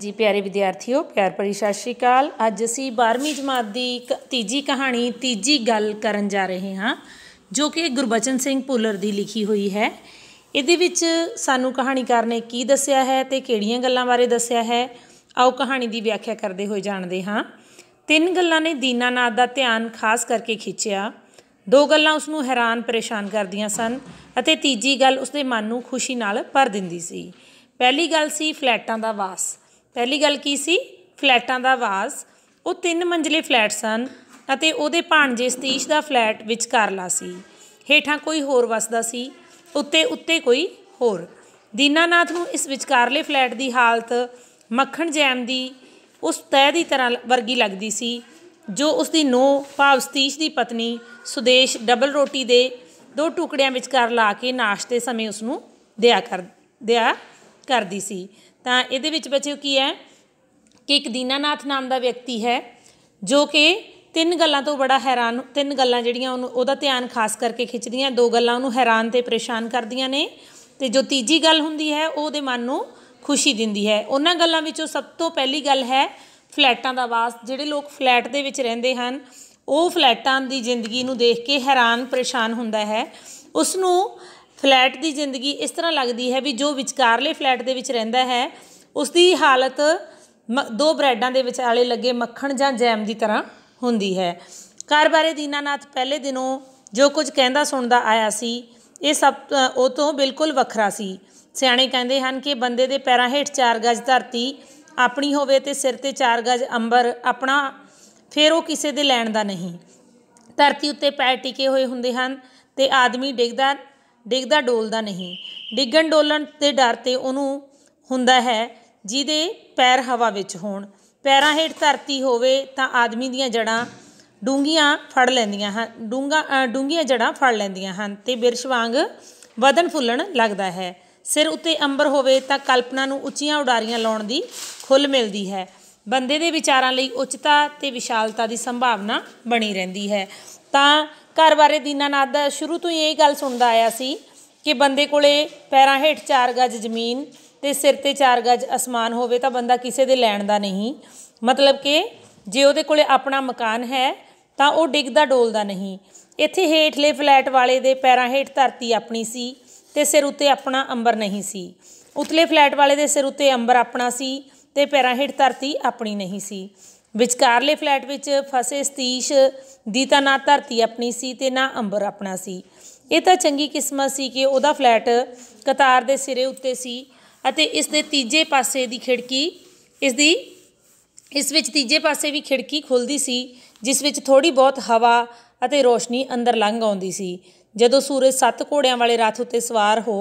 ਜੀ ਪਿਆਰੇ ਵਿਦਿਆਰਥੀਓ ਪਿਆਰ ਭਰੀ ਸਤਿ ਸ਼੍ਰੀ ਅਕਾਲ ਅੱਜ ਅਸੀਂ 12ਵੀਂ ਜਮਾਤ ਦੀ ਤੀਜੀ ਕਹਾਣੀ ਤੀਜੀ ਗੱਲ ਕਰਨ ਜਾ ਰਹੇ ਹਾਂ ਜੋ ਕਿ ਗੁਰਬਚਨ ਸਿੰਘ ਪੁੱਲਰ ਦੀ ਲਿਖੀ ਹੋਈ ਹੈ ਇਹਦੇ ਵਿੱਚ ਸਾਨੂੰ ਕਹਾਣੀਕਾਰ ਨੇ ਕੀ ਦੱਸਿਆ ਹੈ ਤੇ ਕਿਹੜੀਆਂ ਗੱਲਾਂ ਬਾਰੇ ਦੱਸਿਆ ਹੈ ਆਓ ਕਹਾਣੀ ਦੀ ਵਿਆਖਿਆ ਕਰਦੇ ਹੋਏ ਜਾਣਦੇ ਹਾਂ ਤਿੰਨ ਗੱਲਾਂ ਨੇ ਦੀਨਾਨਾਥ ਦਾ ਧਿਆਨ ਖਾਸ ਕਰਕੇ ਖਿੱਚਿਆ ਦੋ ਗੱਲਾਂ ਉਸ ਨੂੰ ਹੈਰਾਨ ਪਰੇਸ਼ਾਨ ਕਰਦੀਆਂ ਸਨ ਅਤੇ ਤੀਜੀ ਗੱਲ ਉਸ ਦੇ ਮਨ ਨੂੰ ਖੁਸ਼ੀ ਨਾਲ ਭਰ ਦਿੰਦੀ ਸੀ ਪਹਿਲੀ ਗੱਲ ਸੀ ਫਲੈਟਾਂ ਦਾ ਵਾਸ ਪਹਿਲੀ ਗੱਲ ਕੀ ਸੀ ਫਲੈਟਾਂ ਦਾ ਆਵਾਜ਼ ਉਹ ਤਿੰਨ ਮੰਜ਼ਲੇ ਫਲੈਟ ਸਨ ਅਤੇ ਉਹਦੇ ਭਾਣਜੇ ਸਤੀਸ਼ ਦਾ ਫਲੈਟ ਵਿੱਚ ਕਰਲਾ ਸੀ ਹੇਠਾਂ ਕੋਈ ਹੋਰ ਵਸਦਾ ਸੀ ਉੱਤੇ ਉੱਤੇ ਕੋਈ ਹੋਰ ਦੀਨਾਨਾਥ ਨੂੰ ਇਸ ਵਿਚਕਾਰਲੇ ਫਲੈਟ ਦੀ ਹਾਲਤ ਮੱਖਣ ਜੈਮ ਦੀ ਉਸ ਤੈ ਦੀ ਤਰ੍ਹਾਂ ਵਰਗੀ ਲੱਗਦੀ ਸੀ ਜੋ ਉਸ ਦੀ ਨੋ ਭਾਵ ਸਤੀਸ਼ ਦੀ ਪਤਨੀ ਸੁਦੇਸ਼ ਡਬਲ ਰੋਟੀ ਦੇ ਦੋ ਟੁਕੜਿਆਂ ਕਰ ਲਾ ਕੇ ਨਾਸ਼ਤੇ ਸਮੇਂ ਉਸ ਨੂੰ ਦਿਆ ਕਰ ਦਿਆ ਕਰਦੀ ਸੀ ਤਾਂ ਇਹਦੇ ਵਿੱਚ ਬੱਚਿਓ ਕੀ ਹੈ ਕਿ ਇੱਕ ਦੀਨਾਨਾਥ ਨਾਮ ਦਾ ਵਿਅਕਤੀ ਹੈ ਜੋ ਕਿ ਤਿੰਨ ਗੱਲਾਂ ਤੋਂ ਬੜਾ ਹੈਰਾਨ ਤਿੰਨ ਗੱਲਾਂ ਜਿਹੜੀਆਂ ਉਹਨੂੰ ਉਹਦਾ ਧਿਆਨ ਖਾਸ ਕਰਕੇ ਖਿੱਚਦੀਆਂ ਦੋ ਗੱਲਾਂ ਉਹਨੂੰ ਹੈਰਾਨ ਤੇ ਪਰੇਸ਼ਾਨ ਕਰਦੀਆਂ ਨੇ ਤੇ ਜੋ ਤੀਜੀ ਗੱਲ ਹੁੰਦੀ ਹੈ ਉਹ ਉਹਦੇ ਮਨ ਨੂੰ ਖੁਸ਼ੀ ਦਿੰਦੀ ਹੈ ਉਹਨਾਂ ਗੱਲਾਂ ਵਿੱਚੋਂ ਸਭ ਤੋਂ ਪਹਿਲੀ ਗੱਲ ਹੈ ਫਲੈਟਾਂ ਦਾ ਵਾਸ ਜਿਹੜੇ ਲੋਕ ਫਲੈਟ ਦੇ ਵਿੱਚ ਰਹਿੰਦੇ ਹਨ ਉਹ ਫਲੈਟਾਂ ਦੀ ਜ਼ਿੰਦਗੀ ਨੂੰ ਦੇਖ ਕੇ ਹੈਰਾਨ ਪਰੇਸ਼ਾਨ ਹੁੰਦਾ ਹੈ ਉਸ ਨੂੰ ਫਲੈਟ ਦੀ ਜ਼ਿੰਦਗੀ ਇਸ ਤਰ੍ਹਾਂ ਲੱਗਦੀ ਹੈ ਵੀ ਜੋ ਵਿਚਕਾਰਲੇ ਫਲੈਟ ਦੇ ਵਿੱਚ ਰਹਿੰਦਾ ਹੈ ਉਸ ਦੀ ਹਾਲਤ ਦੋ ਬ੍ਰੈਡਾਂ ਦੇ ਵਿਚਾਲੇ ਲੱਗੇ ਮੱਖਣ ਜਾਂ ਜੈਮ ਦੀ ਤਰ੍ਹਾਂ ਹੁੰਦੀ ਹੈ ਘਰ ਬਾਰੇ ਦੀਨਾਨਾਥ ਪਹਿਲੇ ਦਿਨੋਂ ਜੋ ਕੁਝ ਕਹਿੰਦਾ ਸੁਣਦਾ ਆਇਆ ਸੀ ਇਹ ਸਭ ਉਹ ਤੋਂ ਬਿਲਕੁਲ ਵੱਖਰਾ ਸੀ ਸਿਆਣੇ ਕਹਿੰਦੇ ਹਨ ਕਿ ਬੰਦੇ ਦੇ ਪੈਰਾਂ ਹੇਠ ਚਾਰ ਗਜ ਧਰਤੀ ਆਪਣੀ ਹੋਵੇ ਤੇ ਸਿਰ ਤੇ ਚਾਰ ਗਜ ਅੰਬਰ ਆਪਣਾ ਫਿਰ ਉਹ ਕਿਸੇ ਦੇ ਲੈਣ ਦਾ ਨਹੀਂ ਧਰਤੀ ਉੱਤੇ ਪੈਰ ਟਿਕੇ ਹੋਏ ਹੁੰਦੇ ਹਨ ਤੇ ਆਦਮੀ ਡਿੱਗਦਾ ਡਿੱਗਦਾ ਡੋਲਦਾ ਨਹੀਂ ਡਿੱਗਣ ਡੋਲਣ ਦੇ ਡਰ ਤੇ ਉਹਨੂੰ ਹੁੰਦਾ ਹੈ ਜਿਹਦੇ ਪੈਰ ਹਵਾ ਵਿੱਚ ਹੋਣ ਪੈਰਾਂ ਹੇਠ ਧਰਤੀ ਹੋਵੇ ਤਾਂ ਆਦਮੀ ਦੀਆਂ ਜੜਾਂ ਡੂੰਗੀਆਂ ਫੜ ਲੈਂਦੀਆਂ ਹਨ ਡੂੰਗਾ ਡੂੰਗੀਆਂ ਜੜਾਂ ਫੜ ਲੈਂਦੀਆਂ ਹਨ ਤੇ ਬਿਰਸ਼ ਵਾਂਗ ਵਧਨ ਫੁੱਲਣ ਲੱਗਦਾ ਹੈ ਸਿਰ ਉੱਤੇ ਅੰਬਰ ਹੋਵੇ ਤਾਂ ਕਲਪਨਾ ਨੂੰ ਉੱਚੀਆਂ ਉਡਾਰੀਆਂ ਲਾਉਣ ਦੀ ਖੁੱਲ ਮਿਲਦੀ ਹੈ ਬੰਦੇ ਦੇ ਵਿਚਾਰਾਂ ਲਈ ਉੱਚਤਾ ਤੇ ਵਿਸ਼ਾਲਤਾ ਦੀ ਸੰਭਾਵਨਾ ਬਣੀ ਰਹਿੰਦੀ ਹੈ ਤਾਂ ਘਰ ਬਾਰੇ ਦੀਨਾਨਾਥ ਦਾ ਸ਼ੁਰੂ ਤੋਂ ਹੀ ਇਹ ਗੱਲ ਸੁਣਦਾ ਆਇਆ ਸੀ ਕਿ ਬੰਦੇ ਕੋਲੇ ਪੈਰਾਂ ਹੇਠ 4 ਗੱਜ ਜ਼ਮੀਨ ਤੇ ਸਿਰ ਤੇ 4 ਗੱਜ ਅਸਮਾਨ ਹੋਵੇ ਤਾਂ ਬੰਦਾ ਕਿਸੇ ਦੇ ਲੈਣ ਦਾ ਨਹੀਂ ਮਤਲਬ ਕਿ ਜੇ ਉਹਦੇ ਕੋਲੇ ਆਪਣਾ ਮਕਾਨ ਹੈ ਤਾਂ ਉਹ ਡਿੱਗਦਾ ਡੋਲਦਾ ਨਹੀਂ ਇੱਥੇ ਹੇਠਲੇ ਫਲੈਟ ਵਾਲੇ ਦੇ ਪੈਰਾਂ ਹੇਠ ਧਰਤੀ ਆਪਣੀ ਸੀ ਤੇ ਸਿਰ ਉੱਤੇ ਆਪਣਾ ਅੰਬਰ ਨਹੀਂ ਸੀ ਉਤਲੇ ਫਲੈਟ ਵਾਲੇ ਦੇ ਸਿਰ ਉੱਤੇ ਅੰਬਰ ਆਪਣਾ ਸੀ ਤੇ ਪੈਰਾਂ ਹੇਠ ਧਰਤੀ ਆਪਣੀ ਨਹੀਂ ਸੀ ਵਿਚਕਾਰਲੇ ਫਲੈਟ ਵਿੱਚ ਫਸੇ ਸਤੀਸ਼ ਦੀ ਤਾਂ ਨਾ ਧਰਤੀ ਆਪਣੀ ਸੀ ਤੇ ਨਾ ਅੰਬਰ ਆਪਣਾ ਸੀ ਇਹ ਤਾਂ ਚੰਗੀ ਕਿਸਮਤ ਸੀ ਕਿ ਉਹਦਾ ਫਲੈਟ ਕਤਾਰ ਦੇ ਸਿਰੇ ਉੱਤੇ ਸੀ ਅਤੇ ਇਸ ਦੇ ਤੀਜੇ ਪਾਸੇ ਦੀ ਖਿੜਕੀ ਇਸ ਦੀ ਇਸ ਵਿੱਚ ਤੀਜੇ ਪਾਸੇ ਵੀ ਖਿੜਕੀ ਖੁੱਲਦੀ ਸੀ ਜਿਸ ਵਿੱਚ ਥੋੜੀ ਬਹੁਤ ਹਵਾ ਅਤੇ ਰੋਸ਼ਨੀ ਅੰਦਰ ਲੰਘ ਆਉਂਦੀ ਸੀ ਜਦੋਂ ਸੂਰਜ ਸੱਤ ਘੋੜਿਆਂ ਵਾਲੇ ਰਥ ਉੱਤੇ ਸਵਾਰ ਹੋ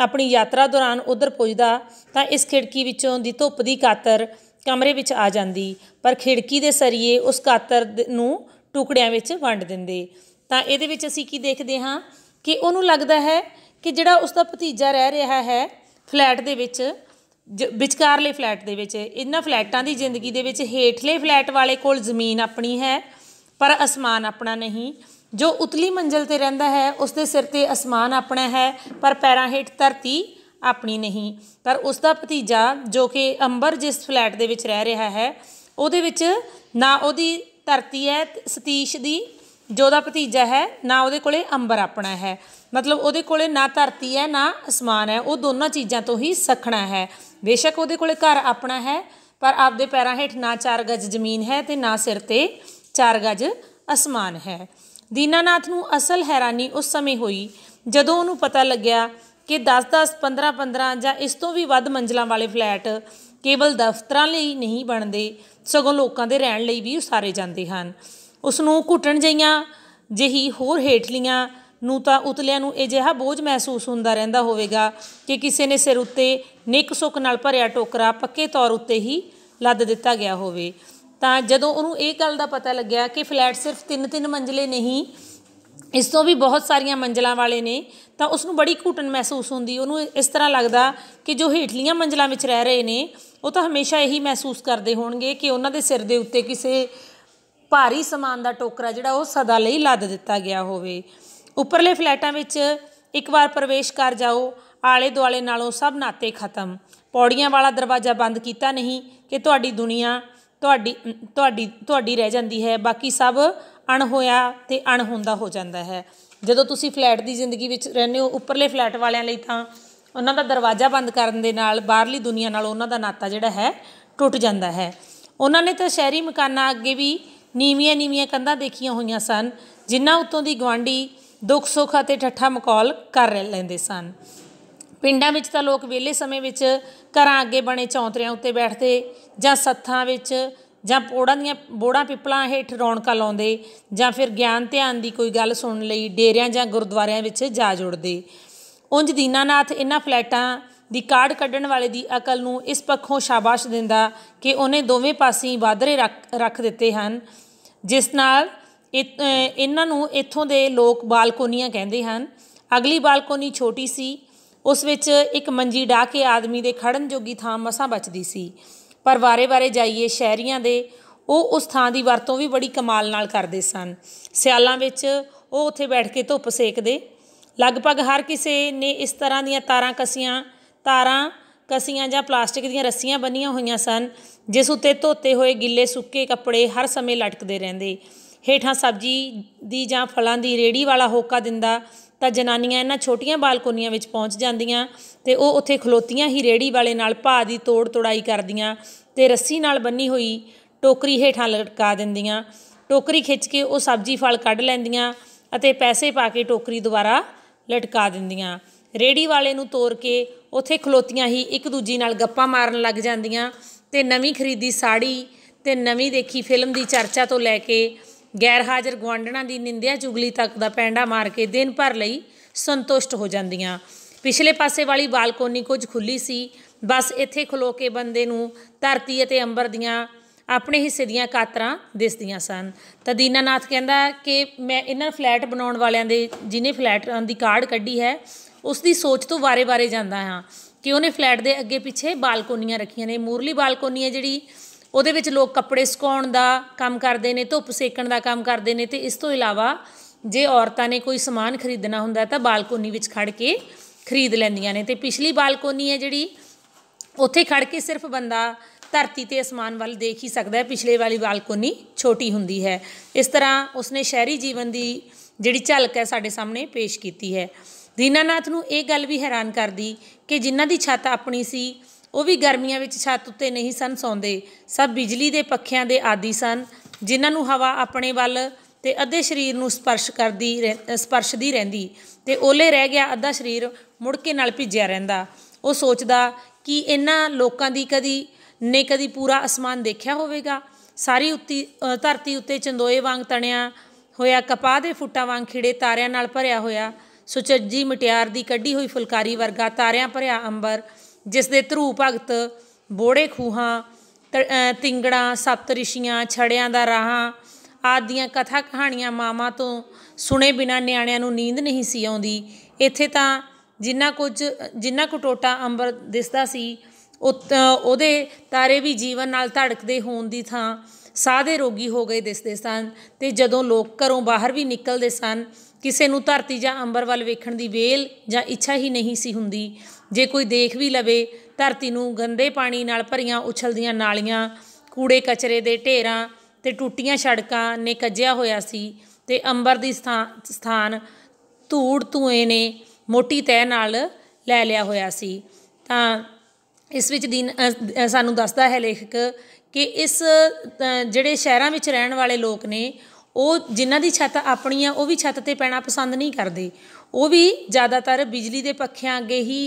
ਆਪਣੀ ਯਾਤਰਾ ਦੌਰਾਨ ਉਧਰ ਪੁੱਜਦਾ ਤਾਂ ਇਸ ਖਿੜਕੀ ਵਿੱਚੋਂ ਦੀ ਧੁੱਪ ਦੀ ਕਾਤਰ ਕਮਰੇ ਵਿੱਚ ਆ ਜਾਂਦੀ ਪਰ ਖਿੜਕੀ ਦੇ ਸਰੀਏ ਉਸ ਕਾਤਰ ਨੂੰ ਟੁਕੜਿਆਂ ਵਿੱਚ ਵੰਡ ਦਿੰਦੇ ਤਾਂ ਇਹਦੇ ਵਿੱਚ ਅਸੀਂ ਕੀ ਦੇਖਦੇ ਹਾਂ ਕਿ ਉਹਨੂੰ ਲੱਗਦਾ ਹੈ ਕਿ ਜਿਹੜਾ ਉਸ ਦਾ ਭਤੀਜਾ ਰਹਿ ਰਿਹਾ ਹੈ ਫਲੈਟ ਦੇ ਵਿੱਚ ਵਿਚਕਾਰਲੇ ਫਲੈਟ ਦੇ ਵਿੱਚ ਇਹਨਾਂ ਫਲੈਟਾਂ ਦੀ ਜ਼ਿੰਦਗੀ ਦੇ ਵਿੱਚ ਹੇਠਲੇ ਫਲੈਟ ਵਾਲੇ ਕੋਲ ਜ਼ਮੀਨ ਆਪਣੀ ਹੈ ਪਰ ਅਸਮਾਨ ਆਪਣਾ ਨਹੀਂ ਜੋ ਉਤਲੀ ਮੰਜ਼ਲ ਤੇ ਰਹਿੰਦਾ ਹੈ ਉਸ ਦੇ ਸਿਰ ਤੇ ਅਸਮਾਨ ਆਪਣਾ ਹੈ ਪਰ ਪੈਰਾਂ ਹੇਠ ਧਰਤੀ ਆਪਣੀ ਨਹੀਂ ਪਰ ਉਸ ਦਾ ਭਤੀਜਾ ਜੋ ਕਿ ਅੰਬਰ ਜਿਸ ਫਲੈਟ ਦੇ ਵਿੱਚ ਰਹਿ ਰਿਹਾ ਹੈ ਉਹਦੇ ਵਿੱਚ ਨਾ ਉਹਦੀ ਧਰਤੀ ਹੈ ਸਤੀਸ਼ ਦੀ ਜੋ ਦਾ ਭਤੀਜਾ ਹੈ ਨਾ ਉਹਦੇ ਕੋਲੇ ਅੰਬਰ ਆਪਣਾ ਹੈ ਮਤਲਬ ਉਹਦੇ ਕੋਲੇ ਨਾ ਧਰਤੀ ਹੈ ਨਾ ਅਸਮਾਨ ਹੈ ਉਹ ਦੋਨਾਂ ਚੀਜ਼ਾਂ ਤੋਂ ਹੀ ਸਖਣਾ ਹੈ ਬੇਸ਼ੱਕ ਉਹਦੇ ਕੋਲੇ ਘਰ ਆਪਣਾ ਹੈ ਪਰ ਆਪਦੇ ਪੈਰਾਂ ਹੇਠ ਨਾ 4 ਗਜ ਜ਼ਮੀਨ ਹੈ ਤੇ ਨਾ ਸਿਰ ਤੇ 4 ਗਜ ਅਸਮਾਨ ਹੈ ਦੀਨਾਨਾਥ ਨੂੰ ਅਸਲ ਹੈਰਾਨੀ ਉਸ ਸਮੇਂ ਹੋਈ ਜਦੋਂ ਉਹਨੂੰ ਪਤਾ ਲੱਗਿਆ ਕਿ 10-10 15-15 ਜਾਂ ਇਸ ਤੋਂ ਵੀ ਵੱਧ ਮੰਜ਼ਲਾਂ ਵਾਲੇ ਫਲੈਟ ਕੇਵਲ ਦਫ਼ਤਰਾਂ ਲਈ ਨਹੀਂ ਬਣਦੇ ਸਗੋਂ ਲੋਕਾਂ ਦੇ ਰਹਿਣ ਲਈ ਵੀ ਉਸਾਰੇ ਜਾਂਦੇ ਹਨ ਉਸ ਨੂੰ ਘੁੱਟਣ ਜਈਆਂ ਜਿਹੀ ਹੋਰ ਹੇਠਲੀਆਂ ਨੂੰ ਤਾਂ ਉਤਲਿਆਂ ਨੂੰ ਅਜਿਹਾ ਬੋਝ ਮਹਿਸੂਸ ਹੁੰਦਾ ਰਹਿੰਦਾ ਹੋਵੇਗਾ ਕਿ ਕਿਸੇ ਨੇ ਸਿਰ ਉੱਤੇ ਨਿੱਕ ਸੁੱਕ ਨਾਲ ਭਰਿਆ ਟੋਕਰਾ ਪੱਕੇ ਤੌਰ ਉੱਤੇ ਹੀ ਲੱਦ ਦਿੱਤਾ ਗਿਆ ਹੋਵੇ ਤਾਂ ਜਦੋਂ ਉਹਨੂੰ ਇਹ ਗੱਲ ਦਾ ਪਤਾ ਲੱਗਿਆ ਕਿ ਫਲੈਟ ਸਿਰਫ 3-3 ਮੰਜ਼ਲੇ ਨਹੀਂ ਇਸ ਤੋਂ ਵੀ ਬਹੁਤ ਸਾਰੀਆਂ ਮੰਜ਼ਲਾਂ ਵਾਲੇ ਨੇ ਤਾਂ ਉਸ ਨੂੰ ਬੜੀ ਘੁਟਨ ਮਹਿਸੂਸ ਹੁੰਦੀ ਉਹਨੂੰ ਇਸ ਤਰ੍ਹਾਂ ਲੱਗਦਾ ਕਿ ਜੋ ਹੇਠਲੀਆਂ ਮੰਜ਼ਲਾਂ ਵਿੱਚ ਰਹਿ ਰਹੇ ਨੇ ਉਹ ਤਾਂ ਹਮੇਸ਼ਾ ਇਹੀ ਮਹਿਸੂਸ ਕਰਦੇ ਹੋਣਗੇ ਕਿ ਉਹਨਾਂ ਦੇ ਸਿਰ ਦੇ ਉੱਤੇ ਕਿਸੇ ਭਾਰੀ ਸਮਾਨ ਦਾ ਟੋਕਰਾ ਜਿਹੜਾ ਉਹ ਸਦਾ ਲਈ ਲੱਦ ਦਿੱਤਾ ਗਿਆ ਹੋਵੇ ਉੱਪਰਲੇ ਫਲੈਟਾਂ ਵਿੱਚ ਇੱਕ ਵਾਰ ਪ੍ਰਵੇਸ਼ ਕਰ ਜਾਓ ਆਲੇ ਦੁਆਲੇ ਨਾਲੋਂ ਸਭ ਨਾਤੇ ਖਤਮ ਪੌੜੀਆਂ ਵਾਲਾ ਦਰਵਾਜ਼ਾ ਬੰਦ ਕੀਤਾ ਨਹੀਂ ਕਿ ਤੁਹਾਡੀ ਦੁਨੀਆ ਤੁਹਾਡੀ ਤੁਹਾਡੀ ਤੁਹਾਡੀ ਰਹਿ ਜਾਂਦੀ ਹੈ ਬਾਕੀ ਸਭ ਅਣ ਹੋਇਆ ਤੇ ਅਣ ਹੁੰਦਾ ਹੋ ਜਾਂਦਾ ਹੈ ਜਦੋਂ ਤੁਸੀਂ ਫਲੈਟ ਦੀ ਜ਼ਿੰਦਗੀ ਵਿੱਚ ਰਹਿੰਦੇ ਹੋ ਉੱਪਰਲੇ ਫਲੈਟ ਵਾਲਿਆਂ ਲਈ ਤਾਂ ਉਹਨਾਂ ਦਾ ਦਰਵਾਜ਼ਾ ਬੰਦ ਕਰਨ ਦੇ ਨਾਲ ਬਾਹਰਲੀ ਦੁਨੀਆ ਨਾਲ ਉਹਨਾਂ ਦਾ ਨਾਤਾ ਜਿਹੜਾ ਹੈ ਟੁੱਟ ਜਾਂਦਾ ਹੈ ਉਹਨਾਂ ਨੇ ਤਾਂ ਸ਼ਹਿਰੀ ਮਕਾਨਾਂ ਅੱਗੇ ਵੀ ਨੀਵੀਆਂ ਨੀਵੀਆਂ ਕੰਧਾਂ ਦੇਖੀਆਂ ਹੋਈਆਂ ਸਨ ਜਿਨ੍ਹਾਂ ਉੱਤੋਂ ਦੀ ਗਵਾਂਢੀ ਦੁੱਖ ਸੁੱਖ ਅਤੇ ਠੱਠਾ ਮਕੌਲ ਕਰ ਲੈਂਦੇ ਸਨ ਪਿੰਡਾਂ ਵਿੱਚ ਤਾਂ ਲੋਕ ਵਿਹਲੇ ਸਮੇਂ ਵਿੱਚ ਘਰਾਂ ਅੱਗੇ ਬਣੇ ਚੌਂਤਰਿਆਂ ਉੱਤੇ ਬੈਠਦੇ ਜਾਂ ਸੱਥਾਂ ਵਿੱਚ ਜਾਂ ਪੋੜਾਂ ਦੀਆਂ ਬੋੜਾਂ ਪਿੱਪਲਾਂ ਹੇਠ ਰੌਣਕਾਂ ਲਾਉਂਦੇ ਜਾਂ ਫਿਰ ਗਿਆਨ ਧਿਆਨ ਦੀ ਕੋਈ ਗੱਲ ਸੁਣਨ ਲਈ ਡੇਰਿਆਂ ਜਾਂ ਗੁਰਦੁਆਰਿਆਂ ਵਿੱਚ ਜਾ ਜੁੜਦੇ ਉਂਝ ਦੀਨਾਨਾਥ ਇਹਨਾਂ ਫਲੈਟਾਂ ਦੀ ਕਾਰਡ ਕੱਢਣ ਵਾਲੇ ਦੀ ਅਕਲ ਨੂੰ ਇਸ ਪੱਖੋਂ ਸ਼ਾਬਾਸ਼ ਦਿੰਦਾ ਕਿ ਉਹਨੇ ਦੋਵੇਂ ਪਾਸੇ ਵਾਧਰੇ ਰੱਖ ਦਿੱਤੇ ਹਨ ਜਿਸ ਨਾਲ ਇਹਨਾਂ ਨੂੰ ਇੱਥੋਂ ਦੇ ਲੋਕ ਬਾਲਕੋਨੀਆਂ ਕਹਿੰਦੇ ਹਨ ਅਗਲੀ ਬਾਲਕੋਨੀ ਛੋਟੀ ਸੀ ਉਸ ਵਿੱਚ ਇੱਕ ਮੰਜੀ ਢਾ ਕੇ ਆਦਮੀ ਦੇ ਖੜਨ ਜੋਗੀ ਥਾਂ ਮਸਾਂ ਬਚਦੀ ਸੀ ਪਰ ਵਾਰੇ-ਵਾਰੇ ਜਾਈਏ ਸ਼ਹਿਰੀਆਂ ਦੇ ਉਹ ਉਸ ਥਾਂ ਦੀ ਵਰਤੋਂ ਵੀ ਬੜੀ ਕਮਾਲ ਨਾਲ ਕਰਦੇ ਸਨ ਸਿਆਲਾਂ ਵਿੱਚ ਉਹ ਉੱਥੇ ਬੈਠ ਕੇ ਧੁੱਪ ਸੇਕਦੇ ਲਗਭਗ ਹਰ ਕਿਸੇ ਨੇ ਇਸ ਤਰ੍ਹਾਂ ਦੀਆਂ ਤਾਰਾਂ ਕਸੀਆਂ ਤਾਰਾਂ ਕਸੀਆਂ ਜਾਂ ਪਲਾਸਟਿਕ ਦੀਆਂ ਰੱਸੀਆਂ ਬੰਨੀਆਂ ਹੋਈਆਂ ਸਨ ਜਿਸ ਉੱਤੇ ਧੋਤੇ ਹੋਏ ਗਿੱਲੇ ਸੁੱਕੇ ਕੱਪੜੇ ਹਰ ਸਮੇਂ ਲਟਕਦੇ ਰਹਿੰਦੇ ਹੇਠਾਂ ਸਬਜ਼ੀ ਦੀ ਜਾਂ ਫਲਾਂ ਦੀ ਰੇੜੀ ਵਾਲਾ ਹੋਕਾ ਦਿੰਦਾ ਤਾਂ ਜਨਾਨੀਆਂ ਇਹਨਾਂ ਛੋਟੀਆਂ ਬਾਲਕੋਨੀਆਂ ਵਿੱਚ ਪਹੁੰਚ ਜਾਂਦੀਆਂ ਤੇ ਉਹ ਉੱਥੇ ਖਲੋਤੀਆਂ ਹੀ ਰੇੜੀ ਵਾਲੇ ਨਾਲ ਭਾ ਦੀ ਤੋੜ ਤੋੜਾਈ ਕਰਦੀਆਂ ਤੇ ਰੱਸੀ ਨਾਲ ਬੰਨੀ ਹੋਈ ਟੋਕਰੀ ਹੇਠਾਂ ਲਟਕਾ ਦਿੰਦੀਆਂ ਟੋਕਰੀ ਖਿੱਚ ਕੇ ਉਹ ਸਬਜ਼ੀ ਫਲ ਕੱਢ ਲੈਂਦੀਆਂ ਅਤੇ ਪੈਸੇ ਪਾ ਕੇ ਟੋਕਰੀ ਦੁਬਾਰਾ ਲਟਕਾ ਦਿੰਦੀਆਂ ਰੇੜੀ ਵਾਲੇ ਨੂੰ ਤੋੜ ਕੇ ਉੱਥੇ ਖਲੋਤੀਆਂ ਹੀ ਇੱਕ ਦੂਜੀ ਨਾਲ ਗੱਪਾਂ ਮਾਰਨ ਲੱਗ ਜਾਂਦੀਆਂ ਤੇ ਨਵੀਂ ਖਰੀਦੀ ਸਾੜੀ ਤੇ ਨਵੀਂ ਦੇਖੀ ਫਿਲਮ ਦੀ ਚਰਚਾ ਤੋਂ ਲੈ ਕੇ ਗੈਰ ਹਾਜ਼ਰ ਗਵਾਂਡਣਾ ਦੀ ਨਿੰਦਿਆ ਚੁਗਲੀ ਤੱਕ ਦਾ ਪੈਂਡਾ ਮਾਰ ਕੇ ਦਿਨ ਭਰ ਲਈ ਸੰਤੁਸ਼ਟ ਹੋ ਜਾਂਦੀਆਂ ਪਿਛਲੇ ਪਾਸੇ ਵਾਲੀ ਬਾਲਕੋਨੀ ਕੁਝ ਖੁੱਲੀ ਸੀ ਬਸ ਇੱਥੇ ਖਲੋ ਕੇ ਬੰਦੇ ਨੂੰ ਧਰਤੀ ਅਤੇ ਅੰਬਰ ਦੀਆਂ ਆਪਣੇ ਹਿੱਸੇ ਦੀਆਂ ਕਾਤਰਾਂ ਦਿਸਦੀਆਂ ਸਨ ਤਦੀਨਾਨਾਥ ਕਹਿੰਦਾ ਕਿ ਮੈਂ ਇਹਨਾਂ ਫਲੈਟ ਬਣਾਉਣ ਵਾਲਿਆਂ ਦੇ ਜਿਨੇ ਫਲੈਟਾਂ ਦੀ ਕਾਰਡ ਕੱਢੀ ਹੈ ਉਸ ਦੀ ਸੋਚ ਤੋਂ ਵਾਰੇ-ਵਾਰੇ ਜਾਂਦਾ ਹਾਂ ਕਿ ਉਹਨੇ ਫਲੈਟ ਦੇ ਅੱਗੇ ਪਿੱਛੇ ਬਾਲਕੋਨੀਆਂ ਰੱਖੀਆਂ ਨੇ ਮੂਰਲੀ ਬਾਲਕੋਨੀ ਹੈ ਜਿਹੜੀ ਉਹਦੇ ਵਿੱਚ ਲੋਕ ਕੱਪੜੇ ਸੁਕਾਉਣ ਦਾ ਕੰਮ ਕਰਦੇ ਨੇ ਧੁੱਪ ਸੇਕਣ ਦਾ ਕੰਮ ਕਰਦੇ ਨੇ ਤੇ ਇਸ ਤੋਂ ਇਲਾਵਾ ਜੇ ਔਰਤਾਂ ਨੇ ਕੋਈ ਸਮਾਨ ਖਰੀਦਣਾ ਹੁੰਦਾ ਤਾਂ ਬਾਲਕੋਨੀ ਵਿੱਚ ਖੜ ਕੇ ਖਰੀਦ ਲੈਂਦੀਆਂ ਨੇ ਤੇ ਪਿਛਲੀ ਬਾਲਕੋਨੀ ਹੈ ਜਿਹੜੀ ਉੱਥੇ ਖੜ ਕੇ ਸਿਰਫ ਬੰਦਾ ਧਰਤੀ ਤੇ ਅਸਮਾਨ ਵੱਲ ਦੇਖ ਹੀ ਸਕਦਾ ਹੈ ਪਿਛਲੇ ਵਾਲੀ ਬਾਲਕੋਨੀ ਛੋਟੀ ਹੁੰਦੀ ਹੈ ਇਸ ਤਰ੍ਹਾਂ ਉਸਨੇ ਸ਼ਹਿਰੀ ਜੀਵਨ ਦੀ ਜਿਹੜੀ ਝਲਕ ਹੈ ਸਾਡੇ ਸਾਹਮਣੇ ਪੇਸ਼ ਕੀਤੀ ਹੈ ਦੀਨਾਨਾਥ ਨੂੰ ਇਹ ਗੱਲ ਵੀ ਹੈਰਾਨ ਕਰਦੀ ਕਿ ਜਿਨ੍ਹਾਂ ਦੀ ਛੱਤ ਆਪਣੀ ਸੀ ਉਹ ਵੀ ਗਰਮੀਆਂ ਵਿੱਚ ਛੱਤ ਉੱਤੇ ਨਹੀਂ ਸਨ ਸੌਂਦੇ ਸਭ ਬਿਜਲੀ ਦੇ ਪੱਖਿਆਂ ਦੇ ਆਦੀ ਸਨ ਜਿਨ੍ਹਾਂ ਨੂੰ ਹਵਾ ਆਪਣੇ ਵੱਲ ਤੇ ਅੱਧੇ ਸਰੀਰ ਨੂੰ ਸਪਰਸ਼ ਕਰਦੀ ਸਪਰਸ਼ਦੀ ਰਹਿੰਦੀ ਤੇ ਓਲੇ ਰਹਿ ਗਿਆ ਅੱਧਾ ਸਰੀਰ ਮੁੜ ਕੇ ਨਾਲ ਭਿੱਜਿਆ ਰਹਿੰਦਾ ਉਹ ਸੋਚਦਾ ਕਿ ਇਹਨਾਂ ਲੋਕਾਂ ਦੀ ਕਦੀ ਨੇ ਕਦੀ ਪੂਰਾ ਅਸਮਾਨ ਦੇਖਿਆ ਹੋਵੇਗਾ ਸਾਰੀ ਉੱਤੀ ਧਰਤੀ ਉੱਤੇ ਚੰਦੋਏ ਵਾਂਗ ਤਣਿਆ ਹੋਇਆ ਕਪਾਹ ਦੇ ਫੁੱਟਾਂ ਵਾਂਗ ਖਿੜੇ ਤਾਰਿਆਂ ਨਾਲ ਭਰਿਆ ਹੋਇਆ ਸੁਚੱਜੀ ਮਟਿਆਰ ਦੀ ਕੱਢੀ ਹੋਈ ਫੁਲਕਾਰੀ ਵਰਗਾ ਤਾਰਿਆਂ ਭਰਿਆ ਅੰਬਰ ਜਿਸ ਦੇ ਧਰੂ ਭਗਤ ਬੋੜੇ ਖੂਹਾਂ ਤਿੰਗੜਾਂ ਸੱਤ ਰਿਸ਼ੀਆਂ ਛੜਿਆਂ ਦਾ ਰਾਹਾਂ ਆਦੀਆਂ ਕਥਾ ਕਹਾਣੀਆਂ ਮਾਮਾ ਤੋਂ ਸੁਣੇ ਬਿਨਾਂ ਨਿਆਣਿਆਂ ਨੂੰ ਨੀਂਦ ਨਹੀਂ ਸੀ ਆਉਂਦੀ ਇੱਥੇ ਤਾਂ ਜਿੰਨਾ ਕੁਝ ਜਿੰਨਾ ਕੁ ਟੋਟਾ ਅੰਬਰ ਦਿਸਦਾ ਸੀ ਉਹਦੇ ਤਾਰੇ ਵੀ ਜੀਵਨ ਨਾਲ ਧੜਕਦੇ ਹੋਣ ਦੀ ਥਾਂ ਸਾਦੇ ਰੋਗੀ ਹੋ ਗਏ ਦਿਸਦੇ ਸਨ ਤੇ ਜਦੋਂ ਲੋਕ ਘਰੋਂ ਬਾਹਰ ਵੀ ਨਿਕਲਦੇ ਸਨ ਕਿਸੇ ਨੂੰ ਧਰਤੀ ਜਾਂ ਅੰਬਰ ਵੱਲ ਵੇਖਣ ਦੀ ਵੇਲ ਜਾਂ ਇੱਛਾ ਹੀ ਨਹੀਂ ਸੀ ਹੁੰਦੀ ਜੇ ਕੋਈ ਦੇਖ ਵੀ ਲਵੇ ਧਰਤੀ ਨੂੰ ਗੰਦੇ ਪਾਣੀ ਨਾਲ ਭਰੀਆਂ ਉਛਲਦੀਆਂ ਨਾਲੀਆਂ ਕੂੜੇ ਕਚਰੇ ਦੇ ਢੇਰਾਂ ਤੇ ਟੁੱਟੀਆਂ ਸੜਕਾਂ ਨੇ ਕੱਜਿਆ ਹੋਇਆ ਸੀ ਤੇ ਅੰਬਰ ਦੀ ਸਥਾਨ ਧੂੜ ਧੂਏ ਨੇ ਮੋਟੀ ਤਹਿ ਨਾਲ ਲੈ ਲਿਆ ਹੋਇਆ ਸੀ ਤਾਂ ਇਸ ਵਿੱਚ ਦਿਨ ਸਾਨੂੰ ਦੱਸਦਾ ਹੈ ਲੇਖਕ ਕਿ ਇਸ ਜਿਹੜੇ ਸ਼ਹਿਰਾਂ ਵਿੱਚ ਰਹਿਣ ਵਾਲੇ ਲੋਕ ਨੇ ਉਹ ਜਿਨ੍ਹਾਂ ਦੀ ਛੱਤ ਆਪਣੀ ਆ ਉਹ ਵੀ ਛੱਤ ਤੇ ਪੈਣਾ ਪਸੰਦ ਨਹੀਂ ਕਰਦੇ ਉਹ ਵੀ ਜ਼ਿਆਦਾਤਰ ਬਿਜਲੀ ਦੇ ਪੱਖਿਆਂ ਅੱਗੇ ਹੀ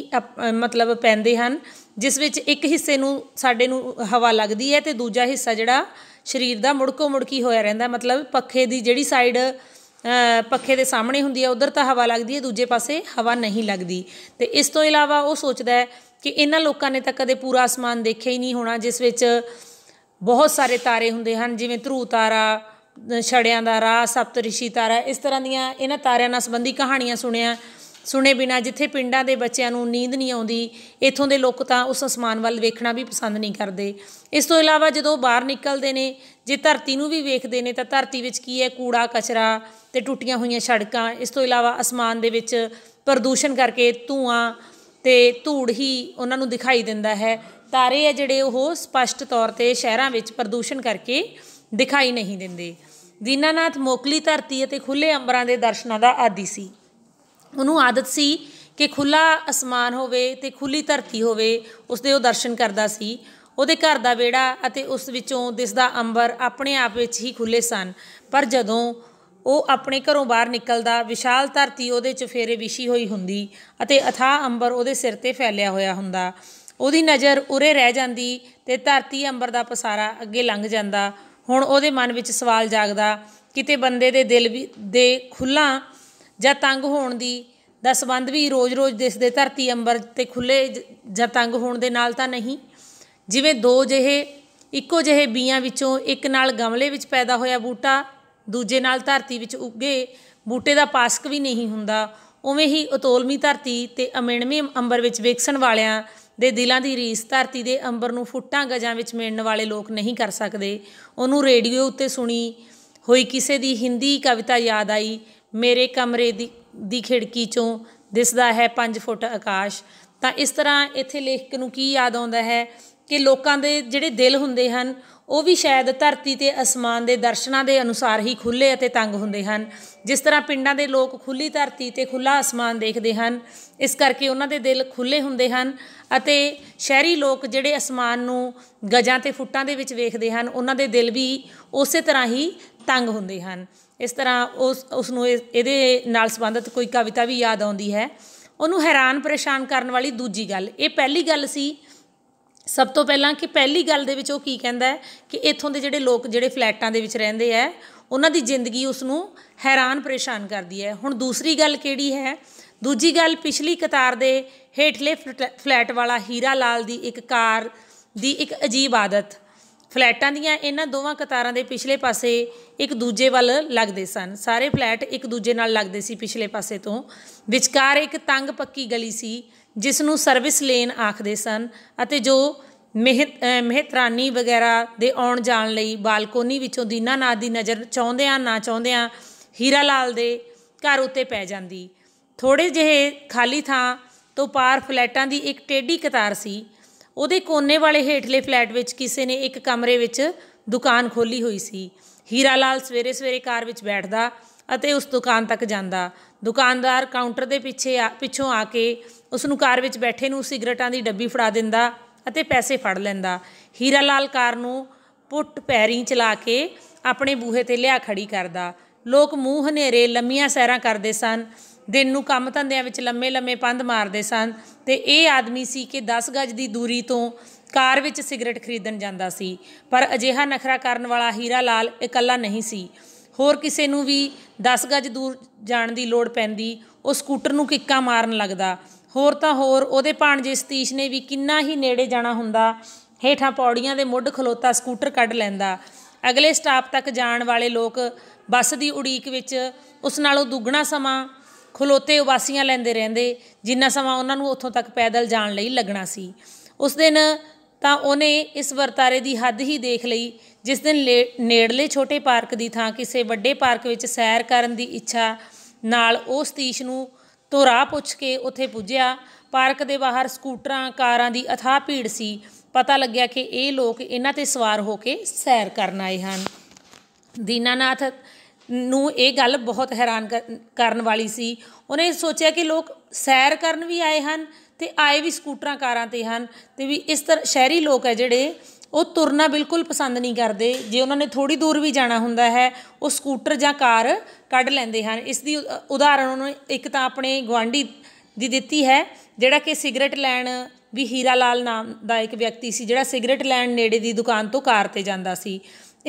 ਮਤਲਬ ਪੈਂਦੇ ਹਨ ਜਿਸ ਵਿੱਚ ਇੱਕ ਹਿੱਸੇ ਨੂੰ ਸਾਡੇ ਨੂੰ ਹਵਾ ਲੱਗਦੀ ਹੈ ਤੇ ਦੂਜਾ ਹਿੱਸਾ ਜਿਹੜਾ ਸਰੀਰ ਦਾ ਮੁੜਕੋ ਮੁੜਕੀ ਹੋਇਆ ਰਹਿੰਦਾ ਮਤਲਬ ਪੱਖੇ ਦੀ ਜਿਹੜੀ ਸਾਈਡ ਪੱਖੇ ਦੇ ਸਾਹਮਣੇ ਹੁੰਦੀ ਹੈ ਉਧਰ ਤਾਂ ਹਵਾ ਲੱਗਦੀ ਹੈ ਦੂਜੇ ਪਾਸੇ ਹਵਾ ਨਹੀਂ ਲੱਗਦੀ ਤੇ ਇਸ ਤੋਂ ਇਲਾਵਾ ਉਹ ਸੋਚਦਾ ਹੈ ਕਿ ਇਹਨਾਂ ਲੋਕਾਂ ਨੇ ਤਾਂ ਕਦੇ ਪੂਰਾ ਅਸਮਾਨ ਦੇਖਿਆ ਹੀ ਨਹੀਂ ਹੋਣਾ ਜਿਸ ਵਿੱਚ ਬਹੁਤ ਸਾਰੇ ਤਾਰੇ ਹੁੰਦੇ ਹਨ ਜਿਵੇਂ ਧਰੂ ਤਾਰਾ ਛੜਿਆਂ ਦਾ ਰਾਹ ਰਿਸ਼ੀ ਤਾਰਾ ਇਸ ਤਰ੍ਹਾਂ ਦੀਆਂ ਇਹਨਾਂ ਤਾਰਿਆਂ ਨਾਲ ਸੰਬੰਧੀ ਕਹਾਣੀਆਂ ਸੁਣਿਆ ਸੁਣੇ ਬਿਨਾ ਜਿੱਥੇ ਪਿੰਡਾਂ ਦੇ ਬੱਚਿਆਂ ਨੂੰ ਨੀਂਦ ਨਹੀਂ ਆਉਂਦੀ ਇੱਥੋਂ ਦੇ ਲੋਕ ਤਾਂ ਉਸ ਅਸਮਾਨ ਵੱਲ ਵੇਖਣਾ ਵੀ ਪਸੰਦ ਨਹੀਂ ਕਰਦੇ ਇਸ ਤੋਂ ਇਲਾਵਾ ਜਦੋਂ ਬਾਹਰ ਨਿਕਲਦੇ ਨੇ ਜੇ ਧਰਤੀ ਨੂੰ ਵੀ ਵੇਖਦੇ ਨੇ ਤਾਂ ਧਰਤੀ ਵਿੱਚ ਕੀ ਹੈ ਕੂੜਾ ਕਚਰਾ ਤੇ ਟੁੱਟੀਆਂ ਹੋਈਆਂ ਸੜਕਾਂ ਇਸ ਤੋਂ ਇਲਾਵਾ ਅਸਮਾਨ ਦੇ ਵਿੱਚ ਪ੍ਰਦੂਸ਼ਣ ਕਰਕੇ ਧੂਆਂ ਤੇ ਧੂੜ ਹੀ ਉਹਨਾਂ ਨੂੰ ਦਿਖਾਈ ਦਿੰਦਾ ਹੈ ਤਾਰੇ ਆ ਜਿਹੜੇ ਉਹ ਸਪਸ਼ਟ ਤੌਰ ਤੇ ਸ਼ਹਿਰਾਂ ਵਿੱਚ ਪ੍ਰਦੂਸ਼ਣ ਕਰਕੇ ਦਿਖਾਈ ਨਹੀਂ ਦਿੰਦੇ ਦੀਨਾਨਾਥ ਮੋਕਲੀ ਧਰਤੀ ਅਤੇ ਖੁੱਲੇ ਅੰਬਰਾਂ ਦੇ ਦਰਸ਼ਨਾਂ ਦਾ ਆਦੀ ਸੀ ਉਹਨੂੰ ਆਦਤ ਸੀ ਕਿ ਖੁੱਲਾ ਅਸਮਾਨ ਹੋਵੇ ਤੇ ਖੁੱਲੀ ਧਰਤੀ ਹੋਵੇ ਉਸਦੇ ਉਹ ਦਰਸ਼ਨ ਕਰਦਾ ਸੀ ਉਹਦੇ ਘਰ ਦਾ ਵਿਹੜਾ ਅਤੇ ਉਸ ਵਿੱਚੋਂ ਦਿਸਦਾ ਅੰਬਰ ਆਪਣੇ ਆਪ ਵਿੱਚ ਹੀ ਖੁੱਲੇ ਸਨ ਪਰ ਜਦੋਂ ਉਹ ਆਪਣੇ ਘਰੋਂ ਬਾਹਰ ਨਿਕਲਦਾ ਵਿਸ਼ਾਲ ਧਰਤੀ ਉਹਦੇ ਚਫੇਰੇ ਵਿਛੀ ਹੋਈ ਹੁੰਦੀ ਅਤੇ ਅਥਾ ਅੰਬਰ ਉਹਦੇ ਸਿਰ ਤੇ ਫੈਲਿਆ ਹੋਇਆ ਹੁੰਦਾ ਉਹਦੀ ਨਜ਼ਰ ਉਰੇ ਰਹਿ ਜਾਂਦੀ ਤੇ ਧਰਤੀ ਅੰਬਰ ਦਾ ਪਸਾਰਾ ਅੱਗੇ ਲੰਘ ਜਾਂਦਾ ਹੁਣ ਉਹਦੇ ਮਨ ਵਿੱਚ ਸਵਾਲ ਜਾਗਦਾ ਕਿਤੇ ਬੰਦੇ ਦੇ ਦਿਲ ਵੀ ਦੇ ਖੁੱਲਾ ਜਾਂ ਤੰਗ ਹੋਣ ਦੀ ਦਾ ਸੰਬੰਧ ਵੀ ਰੋਜ਼-ਰੋਜ਼ ਦਿਸਦੇ ਧਰਤੀ ਅੰਬਰ ਤੇ ਖੁੱਲੇ ਜਾਂ ਤੰਗ ਹੋਣ ਦੇ ਨਾਲ ਤਾਂ ਨਹੀਂ ਜਿਵੇਂ ਦੋ ਜਿਹੇ ਇੱਕੋ ਜਿਹੇ ਬੀਆਂ ਵਿੱਚੋਂ ਇੱਕ ਨਾਲ ਗਮਲੇ ਵਿੱਚ ਪੈਦਾ ਹੋਇਆ ਬੂਟਾ ਦੂਜੇ ਨਾਲ ਧਰਤੀ ਵਿੱਚ ਉੱਗੇ ਬੂਟੇ ਦਾ ਪਾਸਕ ਵੀ ਨਹੀਂ ਹੁੰਦਾ ਉਵੇਂ ਹੀ ਉਤੋਲਮੀ ਧਰਤੀ ਤੇ ਅਮਿਣਵੇਂ ਅੰਬਰ ਵਿੱਚ ਵੇਖਣ ਵਾਲਿਆਂ ਦੇ ਦਿਲਾਂ ਦੀ ਰੀਸ ਧਰਤੀ ਦੇ ਅੰਬਰ ਨੂੰ ਫੁੱਟਾਂ ਗਜਾਂ ਵਿੱਚ ਮਿਲਣ ਵਾਲੇ ਲੋਕ ਨਹੀਂ ਕਰ ਸਕਦੇ ਉਹਨੂੰ ਰੇਡੀਓ ਉੱਤੇ ਸੁਣੀ ਹੋਈ ਕਿਸੇ ਦੀ ਹਿੰਦੀ ਕਵਿਤਾ ਯਾਦ ਆਈ ਮੇਰੇ ਕਮਰੇ ਦੀ ਦੀ ਖਿੜਕੀ ਚੋਂ ਦਿਸਦਾ ਹੈ 5 ਫੁੱਟ ਆਕਾਸ਼ ਤਾਂ ਇਸ ਤਰ੍ਹਾਂ ਇੱਥੇ ਲੇਖਕ ਨੂੰ ਕੀ ਯਾਦ ਆਉਂਦਾ ਹੈ ਕਿ ਲੋਕਾਂ ਦੇ ਜਿਹੜੇ ਦਿਲ ਹੁੰਦੇ ਹਨ ਉਹ ਵੀ ਸ਼ਾਇਦ ਧਰਤੀ ਤੇ ਅਸਮਾਨ ਦੇ ਦਰਸ਼ਨਾਂ ਦੇ ਅਨੁਸਾਰ ਹੀ ਖੁੱਲੇ ਅਤੇ ਤੰਗ ਹੁੰਦੇ ਹਨ ਜਿਸ ਤਰ੍ਹਾਂ ਪਿੰਡਾਂ ਦੇ ਲੋਕ ਖੁੱਲੀ ਧਰਤੀ ਤੇ ਖੁੱਲਾ ਅਸਮਾਨ ਦੇਖਦੇ ਹਨ ਇਸ ਕਰਕੇ ਉਹਨਾਂ ਦੇ ਦਿਲ ਖੁੱਲੇ ਹੁੰਦੇ ਹਨ ਅਤੇ ਸ਼ਹਿਰੀ ਲੋਕ ਜਿਹੜੇ ਅਸਮਾਨ ਨੂੰ ਗਜਾਂ ਤੇ ਫੁੱਟਾਂ ਦੇ ਵਿੱਚ ਵੇਖਦੇ ਹਨ ਉਹਨਾਂ ਦੇ ਦਿਲ ਵੀ ਉਸੇ ਤਰ੍ਹਾਂ ਹੀ ਤੰਗ ਹੁੰਦੇ ਹਨ ਇਸ ਤਰ੍ਹਾਂ ਉਸ ਉਸ ਨੂੰ ਇਹਦੇ ਨਾਲ ਸੰਬੰਧਿਤ ਕੋਈ ਕਵਿਤਾ ਵੀ ਯਾਦ ਆਉਂਦੀ ਹੈ ਉਹਨੂੰ ਹੈਰਾਨ ਪਰੇਸ਼ਾਨ ਕਰਨ ਵਾਲੀ ਦੂਜੀ ਗੱਲ ਇਹ ਪਹਿਲੀ ਗੱਲ ਸੀ ਸਭ ਤੋਂ ਪਹਿਲਾਂ ਕਿ ਪਹਿਲੀ ਗੱਲ ਦੇ ਵਿੱਚ ਉਹ ਕੀ ਕਹਿੰਦਾ ਕਿ ਇੱਥੋਂ ਦੇ ਜਿਹੜੇ ਲੋਕ ਜਿਹੜੇ ਫਲੈਟਾਂ ਦੇ ਵਿੱਚ ਰਹਿੰਦੇ ਆ ਉਹਨਾਂ ਦੀ ਜ਼ਿੰਦਗੀ ਉਸ ਨੂੰ ਹੈਰਾਨ ਪਰੇਸ਼ਾਨ ਕਰਦੀ ਹੈ ਹੁਣ ਦੂਸਰੀ ਗੱਲ ਕਿਹੜੀ ਹੈ ਦੂਜੀ ਗੱਲ ਪਿਛਲੀ ਕਤਾਰ ਦੇ ਹੇਠਲੇ ਫਲੈਟ ਵਾਲਾ ਹੀਰਾ ਲਾਲ ਦੀ ਇੱਕ ਕਾਰ ਦੀ ਇੱਕ ਅਜੀਬ ਆਦਤ ਫਲੈਟਾਂ ਦੀਆਂ ਇਹਨਾਂ ਦੋਵਾਂ ਕਤਾਰਾਂ ਦੇ ਪਿਛਲੇ ਪਾਸੇ ਇੱਕ ਦੂਜੇ ਵੱਲ ਲੱਗਦੇ ਸਨ ਸਾਰੇ ਫਲੈਟ ਇੱਕ ਦੂਜੇ ਨਾਲ ਲੱਗਦੇ ਸੀ ਪਿਛਲੇ ਪਾਸੇ ਤੋਂ ਵਿਚਕਾਰ ਇੱਕ ਤੰਗ ਪੱਕੀ ਗਲੀ ਸੀ ਜਿਸ ਨੂੰ ਸਰਵਿਸ ਲੇਨ ਆਖਦੇ ਸਨ ਅਤੇ ਜੋ ਮਹਿਤਰਾਨੀ ਵਗੈਰਾ ਦੇ ਆਉਣ ਜਾਣ ਲਈ ਬਾਲਕੋਨੀ ਵਿੱਚੋਂ ਦੀਨਾ ਨਾ ਦੀ ਨਜ਼ਰ ਚਾਹੁੰਦੇ ਆ ਨਾ ਚਾਹੁੰਦੇ ਆ ਹੀਰਾ ਲਾਲ ਦੇ ਘਰ ਉੱਤੇ ਪੈ ਜਾਂਦੀ ਥੋੜੇ ਜਿਹੇ ਖਾਲੀ ਥਾਂ ਤੋਂ ਪਾਰ ਫਲੈਟਾਂ ਦੀ ਇੱਕ ਟੇਢੀ ਕਤਾਰ ਸੀ ਉਹਦੇ ਕੋਨੇ ਵਾਲੇ ਹੇਠਲੇ ਫਲੈਟ ਵਿੱਚ ਕਿਸੇ ਨੇ ਇੱਕ ਕਮਰੇ ਵਿੱਚ ਦੁਕਾਨ ਖੋਲੀ ਹੋਈ ਸੀ ਹੀਰਾ ਲਾਲ ਸਵੇਰੇ ਸਵੇਰੇ ਕਾਰ ਵਿੱਚ ਬੈਠਦਾ ਅਤੇ ਉਸ ਦੁਕਾਨ ਤੱਕ ਜਾਂਦਾ ਦੁਕਾਨਦਾਰ ਕਾਊਂਟਰ ਦੇ ਪਿੱਛੇ ਪਿੱਛੋਂ ਆ ਕੇ ਉਸ ਨੂੰ ਕਾਰ ਵਿੱਚ ਬੈਠੇ ਨੂੰ ਸਿਗਰਟਾਂ ਦੀ ਡੱਬੀ ਫੜਾ ਦਿੰਦਾ ਅਤੇ ਪੈਸੇ ਫੜ ਲੈਂਦਾ ਹੀਰਾ ਲਾਲ ਕਾਰ ਨੂੰ ਪੁੱਟ ਪੈਰੀਂ ਚਲਾ ਕੇ ਆਪਣੇ ਬੂਹੇ ਤੇ ਲਿਆ ਖੜੀ ਕਰਦਾ ਲੋਕ ਮੂੰਹ ਹਨੇਰੇ ਲੰਮੀਆਂ ਸੈਰਾਂ ਕਰਦੇ ਸਨ ਦਿਨ ਨੂੰ ਕੰਮ ਧੰਦਿਆਂ ਵਿੱਚ ਲੰਮੇ ਲੰਮੇ ਪੰਦ ਮਾਰਦੇ ਸਨ ਤੇ ਇਹ ਆਦਮੀ ਸੀ ਕਿ 10 ਗਜ ਦੀ ਦੂਰੀ ਤੋਂ ਕਾਰ ਵਿੱਚ ਸਿਗਰਟ ਖਰੀਦਣ ਜਾਂਦਾ ਸੀ ਪਰ ਅਜਿਹਾ ਨਖਰਾ ਕਰਨ ਵਾਲਾ ਹੀਰਾ ਲਾਲ ਇਕੱਲਾ ਨਹੀਂ ਸੀ ਹੋਰ ਕਿਸੇ ਨੂੰ ਵੀ 10 ਗਜ ਦੂਰ ਜਾਣ ਦੀ ਲੋੜ ਪੈਂਦੀ ਉਹ ਸਕੂਟਰ ਨੂੰ ਕਿੱਕਾ ਮਾਰਨ ਲੱਗਦਾ ਹੋਰ ਤਾਂ ਹੋਰ ਉਹਦੇ ਭਾਣਜੇ ਸਤੀਸ਼ ਨੇ ਵੀ ਕਿੰਨਾ ਹੀ ਨੇੜੇ ਜਾਣਾ ਹੁੰਦਾ ਹੇਠਾਂ ਪੌੜੀਆਂ ਦੇ ਮੁੱਢ ਖਲੋਤਾ ਸਕੂਟਰ ਕੱਢ ਲੈਂਦਾ ਅਗਲੇ ਸਟਾਪ ਤੱਕ ਜਾਣ ਵਾਲੇ ਲੋਕ ਬੱਸ ਦੀ ਉਡੀਕ ਵਿੱਚ ਉਸ ਨਾਲੋਂ ਦੁੱਗਣਾ ਸਮਾਂ ਖਲੋਤੇ ਉਬਾਸੀਆਂ ਲੈਂਦੇ ਰਹਿੰਦੇ ਜਿੰਨਾ ਸਮਾਂ ਉਹਨਾਂ ਨੂੰ ਉੱਥੋਂ ਤੱਕ ਪੈਦਲ ਜਾਣ ਲਈ ਲੱਗਣਾ ਸੀ ਉਸ ਦਿਨ ਤਾਂ ਉਹਨੇ ਇਸ ਵਰਤਾਰੇ ਦੀ ਹੱਦ ਹੀ ਦੇਖ ਲਈ ਜਿਸ ਦਿਨ ਨੇੜਲੇ ਛੋਟੇ ਪਾਰਕ ਦੀ ਥਾਂ ਕਿਸੇ ਵੱਡੇ ਪਾਰਕ ਵਿੱਚ ਸੈਰ ਕਰਨ ਦੀ ਇੱਛਾ ਨਾਲ ਉਹ ਸਤੀਸ਼ ਨੂੰ ਤੋਂ ਰਾਹ ਪੁੱਛ ਕੇ ਉੱਥੇ ਪੁੱਜਿਆ ਪਾਰਕ ਦੇ ਬਾਹਰ ਸਕੂਟਰਾਂ ਕਾਰਾਂ ਦੀ ਅਥਾਹ ਭੀੜ ਸੀ ਪਤਾ ਲੱਗਿਆ ਕਿ ਇਹ ਲੋਕ ਇਹਨਾਂ ਤੇ ਸਵਾਰ ਹੋ ਕੇ ਸੈਰ ਕਰਨ ਆਏ ਹਨ ਦੀਨਾਨਾਥ ਨੂੰ ਇਹ ਗੱਲ ਬਹੁਤ ਹੈਰਾਨ ਕਰਨ ਵਾਲੀ ਸੀ ਉਹਨੇ ਸੋਚਿਆ ਕਿ ਲੋਕ ਸੈਰ ਕਰਨ ਵੀ ਆਏ ਹਨ ਤੇ ਆਏ ਵੀ ਸਕੂਟਰਾਂ ਕਾਰਾਂ ਤੇ ਹਨ ਤੇ ਵੀ ਇਸ ਤਰ੍ਹਾਂ ਸ਼ਹਿਰੀ ਲੋਕ ਹੈ ਜਿਹੜੇ ਉਹ ਤੁਰਨਾ ਬਿਲਕੁਲ ਪਸੰਦ ਨਹੀਂ ਕਰਦੇ ਜੇ ਉਹਨਾਂ ਨੇ ਥੋੜੀ ਦੂਰ ਵੀ ਜਾਣਾ ਹੁੰਦਾ ਹੈ ਉਹ ਸਕੂਟਰ ਜਾਂ ਕਾਰ ਕੱਢ ਲੈਂਦੇ ਹਨ ਇਸ ਦੀ ਉਦਾਹਰਣ ਉਹਨਾਂ ਇੱਕ ਤਾਂ ਆਪਣੇ ਗਵਾਂਢੀ ਦੀ ਦਿੱਤੀ ਹੈ ਜਿਹੜਾ ਕਿ ਸਿਗਰਟ ਲੈਣ ਵੀ ਹੀਰਾ ਲਾਲ ਨਾਮ ਦਾ ਇੱਕ ਵਿਅਕਤੀ ਸੀ ਜਿਹੜਾ ਸਿਗਰਟ ਲੈਣ ਨੇੜੇ ਦੀ ਦੁਕਾਨ ਤੋਂ ਕਾਰ ਤੇ ਜਾਂਦਾ ਸੀ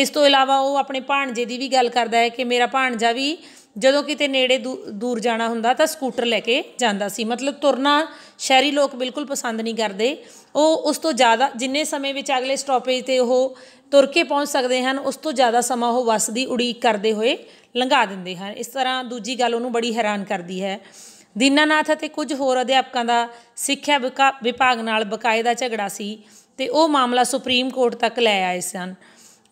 ਇਸ ਤੋਂ ਇਲਾਵਾ ਉਹ ਆਪਣੇ ਭਾਣਜੇ ਦੀ ਵੀ ਗੱਲ ਕਰਦਾ ਹੈ ਕਿ ਮੇਰਾ ਭਾਣਜਾ ਵੀ ਜਦੋਂ ਕਿਤੇ ਨੇੜੇ ਦੂਰ ਜਾਣਾ ਹੁੰਦਾ ਤਾਂ ਸਕੂਟਰ ਲੈ ਕੇ ਜਾਂਦਾ ਸੀ ਮਤਲਬ ਤੁਰਨਾ ਸ਼ਹਿਰੀ ਲੋਕ ਬਿਲਕੁਲ ਪਸੰਦ ਨਹੀਂ ਕਰਦੇ ਉਹ ਉਸ ਤੋਂ ਜ਼ਿਆਦਾ ਜਿੰਨੇ ਸਮੇਂ ਵਿੱਚ ਅਗਲੇ ਸਟਾਪੇਜ ਤੇ ਉਹ ਤੁਰ ਕੇ ਪਹੁੰਚ ਸਕਦੇ ਹਨ ਉਸ ਤੋਂ ਜ਼ਿਆਦਾ ਸਮਾਂ ਉਹ ਬੱਸ ਦੀ ਉਡੀਕ ਕਰਦੇ ਹੋਏ ਲੰਘਾ ਦਿੰਦੇ ਹਨ ਇਸ ਤਰ੍ਹਾਂ ਦੂਜੀ ਗੱਲ ਉਹਨੂੰ ਬੜੀ ਹੈਰਾਨ ਕਰਦੀ ਹੈ ਦੀਨਾਨਾਥ ਅਤੇ ਕੁਝ ਹੋਰ ਅਧਿਆਪਕਾਂ ਦਾ ਸਿੱਖਿਆ ਵਿਭਾਗ ਨਾਲ ਬਕਾਇਦਾ ਝਗੜਾ ਸੀ ਤੇ ਉਹ ਮਾਮਲਾ ਸੁਪਰੀਮ ਕੋਰਟ ਤੱਕ ਲੈ ਆਏ ਸਨ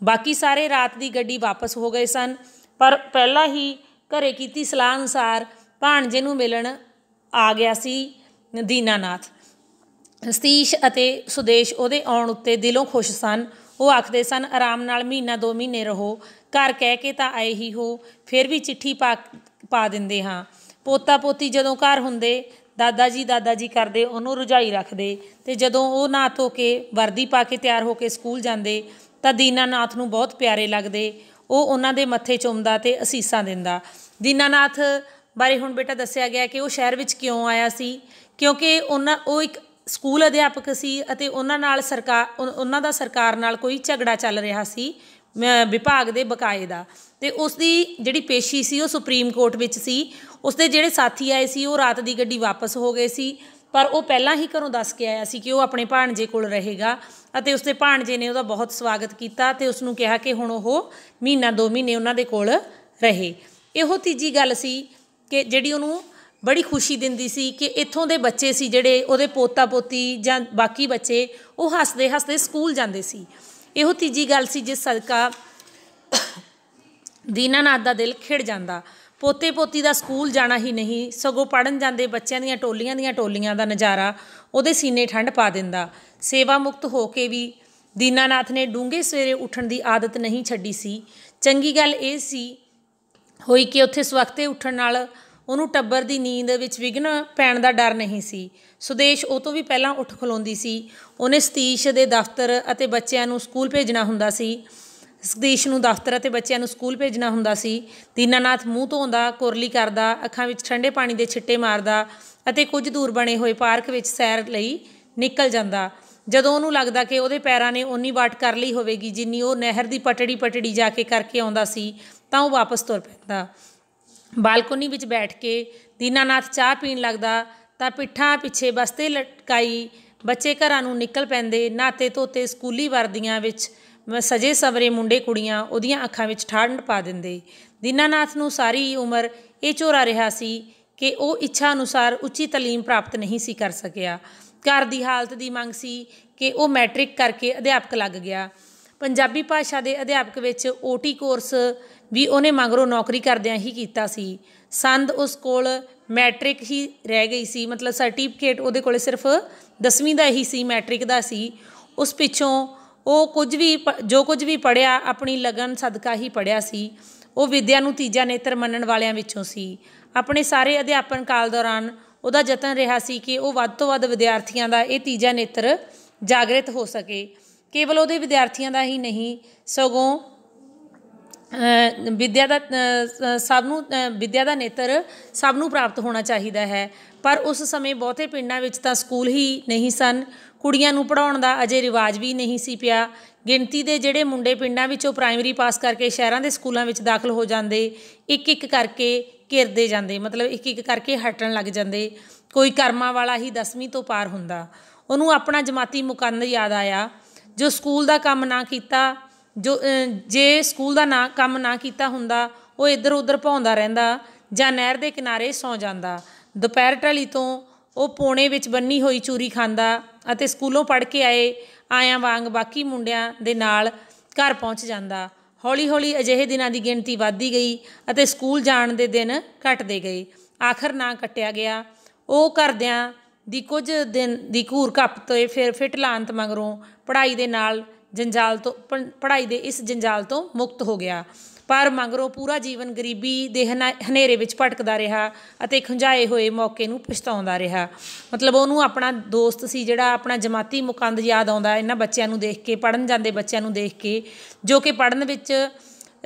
ਬਾਕੀ ਸਾਰੇ ਰਾਤ ਦੀ ਗੱਡੀ ਵਾਪਸ ਹੋ ਗਏ ਸਨ ਪਰ ਪਹਿਲਾਂ ਹੀ ਘਰੇ ਕੀਤੀ ਸਲਾਹ ਅਨਸਾਰ ਭਾਣਜੇ ਨੂੰ ਮਿਲਣ ਆ ਗਿਆ ਸੀ ਦੀਨਾਨਾਥ ਸਤੀਸ਼ ਅਤੇ ਸੁਦੇਸ਼ ਉਹਦੇ ਆਉਣ ਉੱਤੇ ਦਿਲੋਂ ਖੁਸ਼ ਸਨ ਉਹ ਆਖਦੇ ਸਨ ਆਰਾਮ ਨਾਲ ਮਹੀਨਾ 2 ਮਹੀਨੇ ਰਹੋ ਘਰ ਕਹਿ ਕੇ ਤਾਂ ਆਏ ਹੀ ਹੋ ਫਿਰ ਵੀ ਚਿੱਠੀ ਪਾ ਪਾ ਦਿੰਦੇ ਹਾਂ ਪੋਤਾ ਪੋਤੀ ਜਦੋਂ ਘਰ ਹੁੰਦੇ ਦਾਦਾ ਜੀ ਦਾਦਾ ਜੀ ਕਰਦੇ ਉਹਨੂੰ ਰੁਝਾਈ ਰੱਖਦੇ ਤੇ ਜਦੋਂ ਉਹ ਨਾ ਧੋ ਕੇ ਵਰਦੀ ਪਾ ਕੇ ਤਿਆਰ ਹੋ ਕੇ ਸਕੂਲ ਜਾਂਦੇ ਤਾਂ ਦੀਨਾਨਾਥ ਨੂੰ ਬਹੁਤ ਪਿਆਰੇ ਲੱਗਦੇ ਉਹ ਉਹਨਾਂ ਦੇ ਮੱਥੇ ਚੁੰਮਦਾ ਤੇ ਅਸੀਸਾਂ ਦਿੰਦਾ ਦੀਨਾਨਾਥ ਬਾਰੇ ਹੁਣ ਬੇਟਾ ਦੱਸਿਆ ਗਿਆ ਕਿ ਉਹ ਸ਼ਹਿਰ ਵਿੱਚ ਕਿਉਂ ਆਇਆ ਸੀ ਕਿਉਂਕਿ ਉਹਨਾਂ ਉਹ ਇੱਕ ਸਕੂਲ ਅਧਿਆਪਕ ਸੀ ਅਤੇ ਉਹਨਾਂ ਨਾਲ ਸਰਕਾਰ ਉਹਨਾਂ ਦਾ ਸਰਕਾਰ ਨਾਲ ਕੋਈ ਝਗੜਾ ਚੱਲ ਰਿਹਾ ਸੀ ਵਿਭਾਗ ਦੇ ਬਕਾਏ ਦਾ ਤੇ ਉਸ ਦੀ ਜਿਹੜੀ ਪੇਸ਼ੀ ਸੀ ਉਹ ਸੁਪਰੀਮ ਕੋਰਟ ਵਿੱਚ ਸੀ ਉਸ ਦੇ ਜਿਹੜੇ ਸਾਥੀ ਆਏ ਸੀ ਉਹ ਰਾਤ ਦੀ ਗੱਡੀ ਵਾਪਸ ਹੋ ਗਏ ਸੀ ਪਰ ਉਹ ਪਹਿਲਾਂ ਹੀ ਘਰੋਂ ਦੱਸ ਕੇ ਆਇਆ ਸੀ ਕਿ ਉਹ ਆਪਣੇ ਭਾਣਜੇ ਕੋਲ ਰਹੇਗਾ ਅਤੇ ਉਸਦੇ ਭਾਣਜੇ ਨੇ ਉਹਦਾ ਬਹੁਤ ਸਵਾਗਤ ਕੀਤਾ ਤੇ ਉਸ ਨੂੰ ਕਿਹਾ ਕਿ ਹੁਣ ਉਹ ਮਹੀਨਾ ਦੋ ਮਹੀਨੇ ਉਹਨਾਂ ਦੇ ਕੋਲ ਰਹੇ ਇਹੋ ਤੀਜੀ ਗੱਲ ਸੀ ਕਿ ਜਿਹੜੀ ਉਹਨੂੰ ਬੜੀ ਖੁਸ਼ੀ ਦਿੰਦੀ ਸੀ ਕਿ ਇੱਥੋਂ ਦੇ ਬੱਚੇ ਸੀ ਜਿਹੜੇ ਉਹਦੇ ਪੋਤਾ ਪੋਤੀ ਜਾਂ ਬਾਕੀ ਬੱਚੇ ਉਹ ਹੱਸਦੇ ਹੱਸਦੇ ਸਕੂਲ ਜਾਂਦੇ ਸੀ ਇਹੋ ਤੀਜੀ ਗੱਲ ਸੀ ਜਿਸ ਸਦਕਾ ਦੀਨਾਨਾਥ ਦਾ ਦਿਲ ਖਿੜ ਜਾਂਦਾ ਪੋਤੇ ਪੋਤੀ ਦਾ ਸਕੂਲ ਜਾਣਾ ਹੀ ਨਹੀਂ ਸਗੋਂ ਪੜਨ ਜਾਂਦੇ ਬੱਚਿਆਂ ਦੀਆਂ ਟੋਲੀਆਂ ਦੀਆਂ ਟੋਲੀਆਂ ਦਾ ਨਜ਼ਾਰਾ ਉਹਦੇ ਸੀਨੇ ਠੰਡ ਪਾ ਦਿੰਦਾ ਸੇਵਾ ਮੁਕਤ ਹੋ ਕੇ ਵੀ ਦੀਨਾਨਾਥ ਨੇ ਡੂੰਗੇ ਸਵੇਰੇ ਉੱਠਣ ਦੀ ਆਦਤ ਨਹੀਂ ਛੱਡੀ ਸੀ ਚੰਗੀ ਗੱਲ ਇਹ ਸੀ ਹੋਈ ਕਿ ਉੱਥੇ ਸਵਖਤੇ ਉੱਠਣ ਨਾਲ ਉਹਨੂੰ ਟੱਬਰ ਦੀ ਨੀਂਦ ਵਿੱਚ ਵਿਗਨ ਪੈਣ ਦਾ ਡਰ ਨਹੀਂ ਸੀ ਸੁਦੇਸ਼ ਉਹ ਤੋਂ ਵੀ ਪਹਿਲਾਂ ਉੱਠ ਖਲੋਂਦੀ ਸੀ ਉਹਨੇ ਸਤੀਸ਼ ਦੇ ਦਫ਼ਤਰ ਅਤੇ ਬੱਚਿਆਂ ਨੂੰ ਸਕੂਲ ਭੇਜਣਾ ਹੁੰਦਾ ਸੀ ਸਤੀਸ਼ ਨੂੰ ਦਫ਼ਤਰ ਅਤੇ ਬੱਚਿਆਂ ਨੂੰ ਸਕੂਲ ਭੇਜਣਾ ਹੁੰਦਾ ਸੀ ਦੀਨਾਨਾਥ ਮੂੰਹ ਧੋਂਦਾ ਕੋਰਲੀ ਕਰਦਾ ਅੱਖਾਂ ਵਿੱਚ ਠੰਡੇ ਪਾਣੀ ਦੇ ਛਿੱਟੇ ਮਾਰਦਾ ਅਤੇ ਕੁਝ ਦੂਰ ਬਣੇ ਹੋਏ ਪਾਰਕ ਵਿੱਚ ਸੈਰ ਲਈ ਨਿਕਲ ਜਾਂਦਾ ਜਦੋਂ ਉਹਨੂੰ ਲੱਗਦਾ ਕਿ ਉਹਦੇ ਪੈਰਾਂ ਨੇ ਓਨੀ ਵਾਟ ਕਰ ਲਈ ਹੋਵੇਗੀ ਜਿੰਨੀ ਉਹ ਨਹਿਰ ਦੀ ਪਟੜੀ ਪਟੜੀ ਜਾ ਕੇ ਕਰਕੇ ਆਉਂਦਾ ਸੀ ਤਾਂ ਉਹ ਵਾਪਸ ਤੁਰ ਪੈਂਦਾ ਬਾਲਕੋਨੀ ਵਿੱਚ ਬੈਠ ਕੇ ਦੀਨਾਨਾਥ ਚਾਹ ਪੀਣ ਲੱਗਦਾ ਤਾਂ ਪਿੱਠਾਂ ਪਿੱਛੇ ਬਸਤੇ ਲਟਕਾਈ ਬੱਚੇ ਘਰਾਂ ਨੂੰ ਨਿਕਲ ਪੈਂਦੇ ਨਾਤੇ ਧੋਤੇ ਸਕੂਲੀ ਵਰਦੀਆਂ ਵਿੱਚ ਸਜੇ ਸਵਰੇ ਮੁੰਡੇ ਕੁੜੀਆਂ ਉਹਦੀਆਂ ਅੱਖਾਂ ਵਿੱਚ ਠਾੜਨ ਪਾ ਦਿੰਦੇ ਦਿਨਾਨਾਥ ਨੂੰ ਸਾਰੀ ਉਮਰ ਇਹ ਝੋਰਾ ਰਿਹਾ ਸੀ ਕਿ ਉਹ ਇੱਛਾ ਅਨੁਸਾਰ ਉੱਚੀ ਤਾਲੀਮ ਪ੍ਰਾਪਤ ਨਹੀਂ ਸੀ ਕਰ ਸਕਿਆ ਘਰ ਦੀ ਹਾਲਤ ਦੀ ਮੰਗ ਸੀ ਕਿ ਉਹ ਮੈਟ੍ਰਿਕ ਕਰਕੇ ਅਧਿਆਪਕ ਲੱਗ ਗਿਆ ਪੰਜਾਬੀ ਭਾਸ਼ਾ ਦੇ ਅਧਿਆਪਕ ਵਿੱਚ ਓਟੀ ਕੋਰਸ ਵੀ ਉਹਨੇ ਮੰਗਰੋਂ ਨੌਕਰੀ ਕਰਦਿਆਂ ਹੀ ਕੀਤਾ ਸੀ ਸੰਦ ਉਸ ਕੋਲ ਮੈਟ੍ਰਿਕ ਹੀ ਰਹਿ ਗਈ ਸੀ ਮਤਲਬ ਸਰਟੀਫਿਕੇਟ ਉਹਦੇ ਕੋਲੇ ਸਿਰਫ 10ਵੀਂ ਦਾ ਹੀ ਸੀ ਮੈਟ੍ਰਿਕ ਦਾ ਸੀ ਉਸ ਪਿੱਛੋਂ ਉਹ ਕੁਝ ਵੀ ਜੋ ਕੁਝ ਵੀ ਪੜਿਆ ਆਪਣੀ ਲਗਨ ਸਦਕਾ ਹੀ ਪੜਿਆ ਸੀ ਉਹ ਵਿਦਿਆ ਨੂੰ ਤੀਜਾ ਨੇਤਰ ਮੰਨਣ ਵਾਲਿਆਂ ਵਿੱਚੋਂ ਸੀ ਆਪਣੇ ਸਾਰੇ ਅਧਿਆਪਨ ਕਾਲ ਦੌਰਾਨ ਉਹਦਾ ਯਤਨ ਰਿਹਾ ਸੀ ਕਿ ਉਹ ਵੱਧ ਤੋਂ ਵੱਧ ਵਿਦਿਆਰਥੀਆਂ ਦਾ ਇਹ ਤੀਜਾ ਨੇਤਰ ਜਾਗਰਿਤ ਹੋ ਸਕੇ ਕੇਵਲ ਉਹਦੇ ਵਿਦਿਆਰਥੀਆਂ ਦਾ ਹੀ ਨਹੀਂ ਸਗੋਂ ਵਿਦਿਆ ਦਾ ਸਭ ਨੂੰ ਵਿਦਿਆ ਦਾ ਨੇਤਰ ਸਭ ਨੂੰ ਪ੍ਰਾਪਤ ਹੋਣਾ ਚਾਹੀਦਾ ਹੈ ਪਰ ਉਸ ਸਮੇਂ ਬਹੁਤੇ ਪਿੰਡਾਂ ਵਿੱਚ ਤਾਂ ਸਕੂਲ ਹੀ ਨਹੀਂ ਸਨ ਕੁੜੀਆਂ ਨੂੰ ਪੜਾਉਣ ਦਾ ਅਜੇ ਰਿਵਾਜ ਵੀ ਨਹੀਂ ਸੀ ਪਿਆ ਗਿਣਤੀ ਦੇ ਜਿਹੜੇ ਮੁੰਡੇ ਪਿੰਡਾਂ ਵਿੱਚੋਂ ਪ੍ਰਾਇਮਰੀ ਪਾਸ ਕਰਕੇ ਸ਼ਹਿਰਾਂ ਦੇ ਸਕੂਲਾਂ ਵਿੱਚ ਦਾਖਲ ਹੋ ਜਾਂਦੇ ਇੱਕ ਇੱਕ ਕਰਕੇ ਘਿਰਦੇ ਜਾਂਦੇ ਮਤਲਬ ਇੱਕ ਇੱਕ ਕਰਕੇ ਹਟਣ ਲੱਗ ਜਾਂਦੇ ਕੋਈ ਕਰਮਾਂ ਵਾਲਾ ਹੀ 10ਵੀਂ ਤੋਂ ਪਾਰ ਹੁੰਦਾ ਉਹਨੂੰ ਆਪਣਾ ਜਮਾਤੀ ਮੁਕੰਦ ਯਾਦ ਆਇਆ ਜੋ ਸਕੂਲ ਦਾ ਕੰਮ ਨਾ ਕੀਤਾ ਜੋ ਜੇ ਸਕੂਲ ਦਾ ਨਾ ਕੰਮ ਨਾ ਕੀਤਾ ਹੁੰਦਾ ਉਹ ਇੱਧਰ ਉੱਧਰ ਭੌਂਦਾ ਰਹਿੰਦਾ ਜਾਂ ਨਹਿਰ ਦੇ ਕਿਨਾਰੇ ਸੌ ਜਾਂਦਾ ਦੁਪਹਿਰ ਟਲੀ ਤੋਂ ਉਹ ਪੋਣੇ ਵਿੱਚ ਬੰਨੀ ਹੋਈ ਚੂਰੀ ਖਾਂਦਾ ਅਤੇ ਸਕੂਲੋਂ ਪੜ੍ਹ ਕੇ ਆਏ ਆਇਆਂ ਵਾਂਗ ਬਾਕੀ ਮੁੰਡਿਆਂ ਦੇ ਨਾਲ ਘਰ ਪਹੁੰਚ ਜਾਂਦਾ ਹੌਲੀ ਹੌਲੀ ਅਜਿਹੇ ਦਿਨਾਂ ਦੀ ਗਿਣਤੀ ਵਧਦੀ ਗਈ ਅਤੇ ਸਕੂਲ ਜਾਣ ਦੇ ਦਿਨ ਘਟਦੇ ਗਏ ਆਖਰ ਨਾ ਕੱਟਿਆ ਗਿਆ ਉਹ ਕਰਦਿਆਂ ਦੀ ਕੁਝ ਦਿਨ ਦੀ ਘੂਰ ਕੱਪ ਤੋਂ ਫਿਰ ਫਿਟ ਲਾਂਤ ਮਗਰੋਂ ਪੜ੍ਹਾਈ ਦੇ ਨਾਲ ਜੰਜਾਲ ਤੋਂ ਪੜ੍ਹਾਈ ਦੇ ਇਸ ਜੰਜਾਲ ਤੋਂ ਮੁਕਤ ਹੋ ਗਿਆ ਪਰ ਮੰਗਰੋ ਪੂਰਾ ਜੀਵਨ ਗਰੀਬੀ ਦੇ ਹਨੇਰੇ ਵਿੱਚ ਭਟਕਦਾ ਰਿਹਾ ਅਤੇ ਖੁੰਝਾਏ ਹੋਏ ਮੌਕੇ ਨੂੰ ਪਛਤਾਉਂਦਾ ਰਿਹਾ ਮਤਲਬ ਉਹਨੂੰ ਆਪਣਾ ਦੋਸਤ ਸੀ ਜਿਹੜਾ ਆਪਣਾ ਜਮਾਤੀ ਮੁਕੰਦ ਯਾਦ ਆਉਂਦਾ ਇਹਨਾਂ ਬੱਚਿਆਂ ਨੂੰ ਦੇਖ ਕੇ ਪੜਨ ਜਾਂਦੇ ਬੱਚਿਆਂ ਨੂੰ ਦੇਖ ਕੇ ਜੋ ਕਿ ਪੜਨ ਵਿੱਚ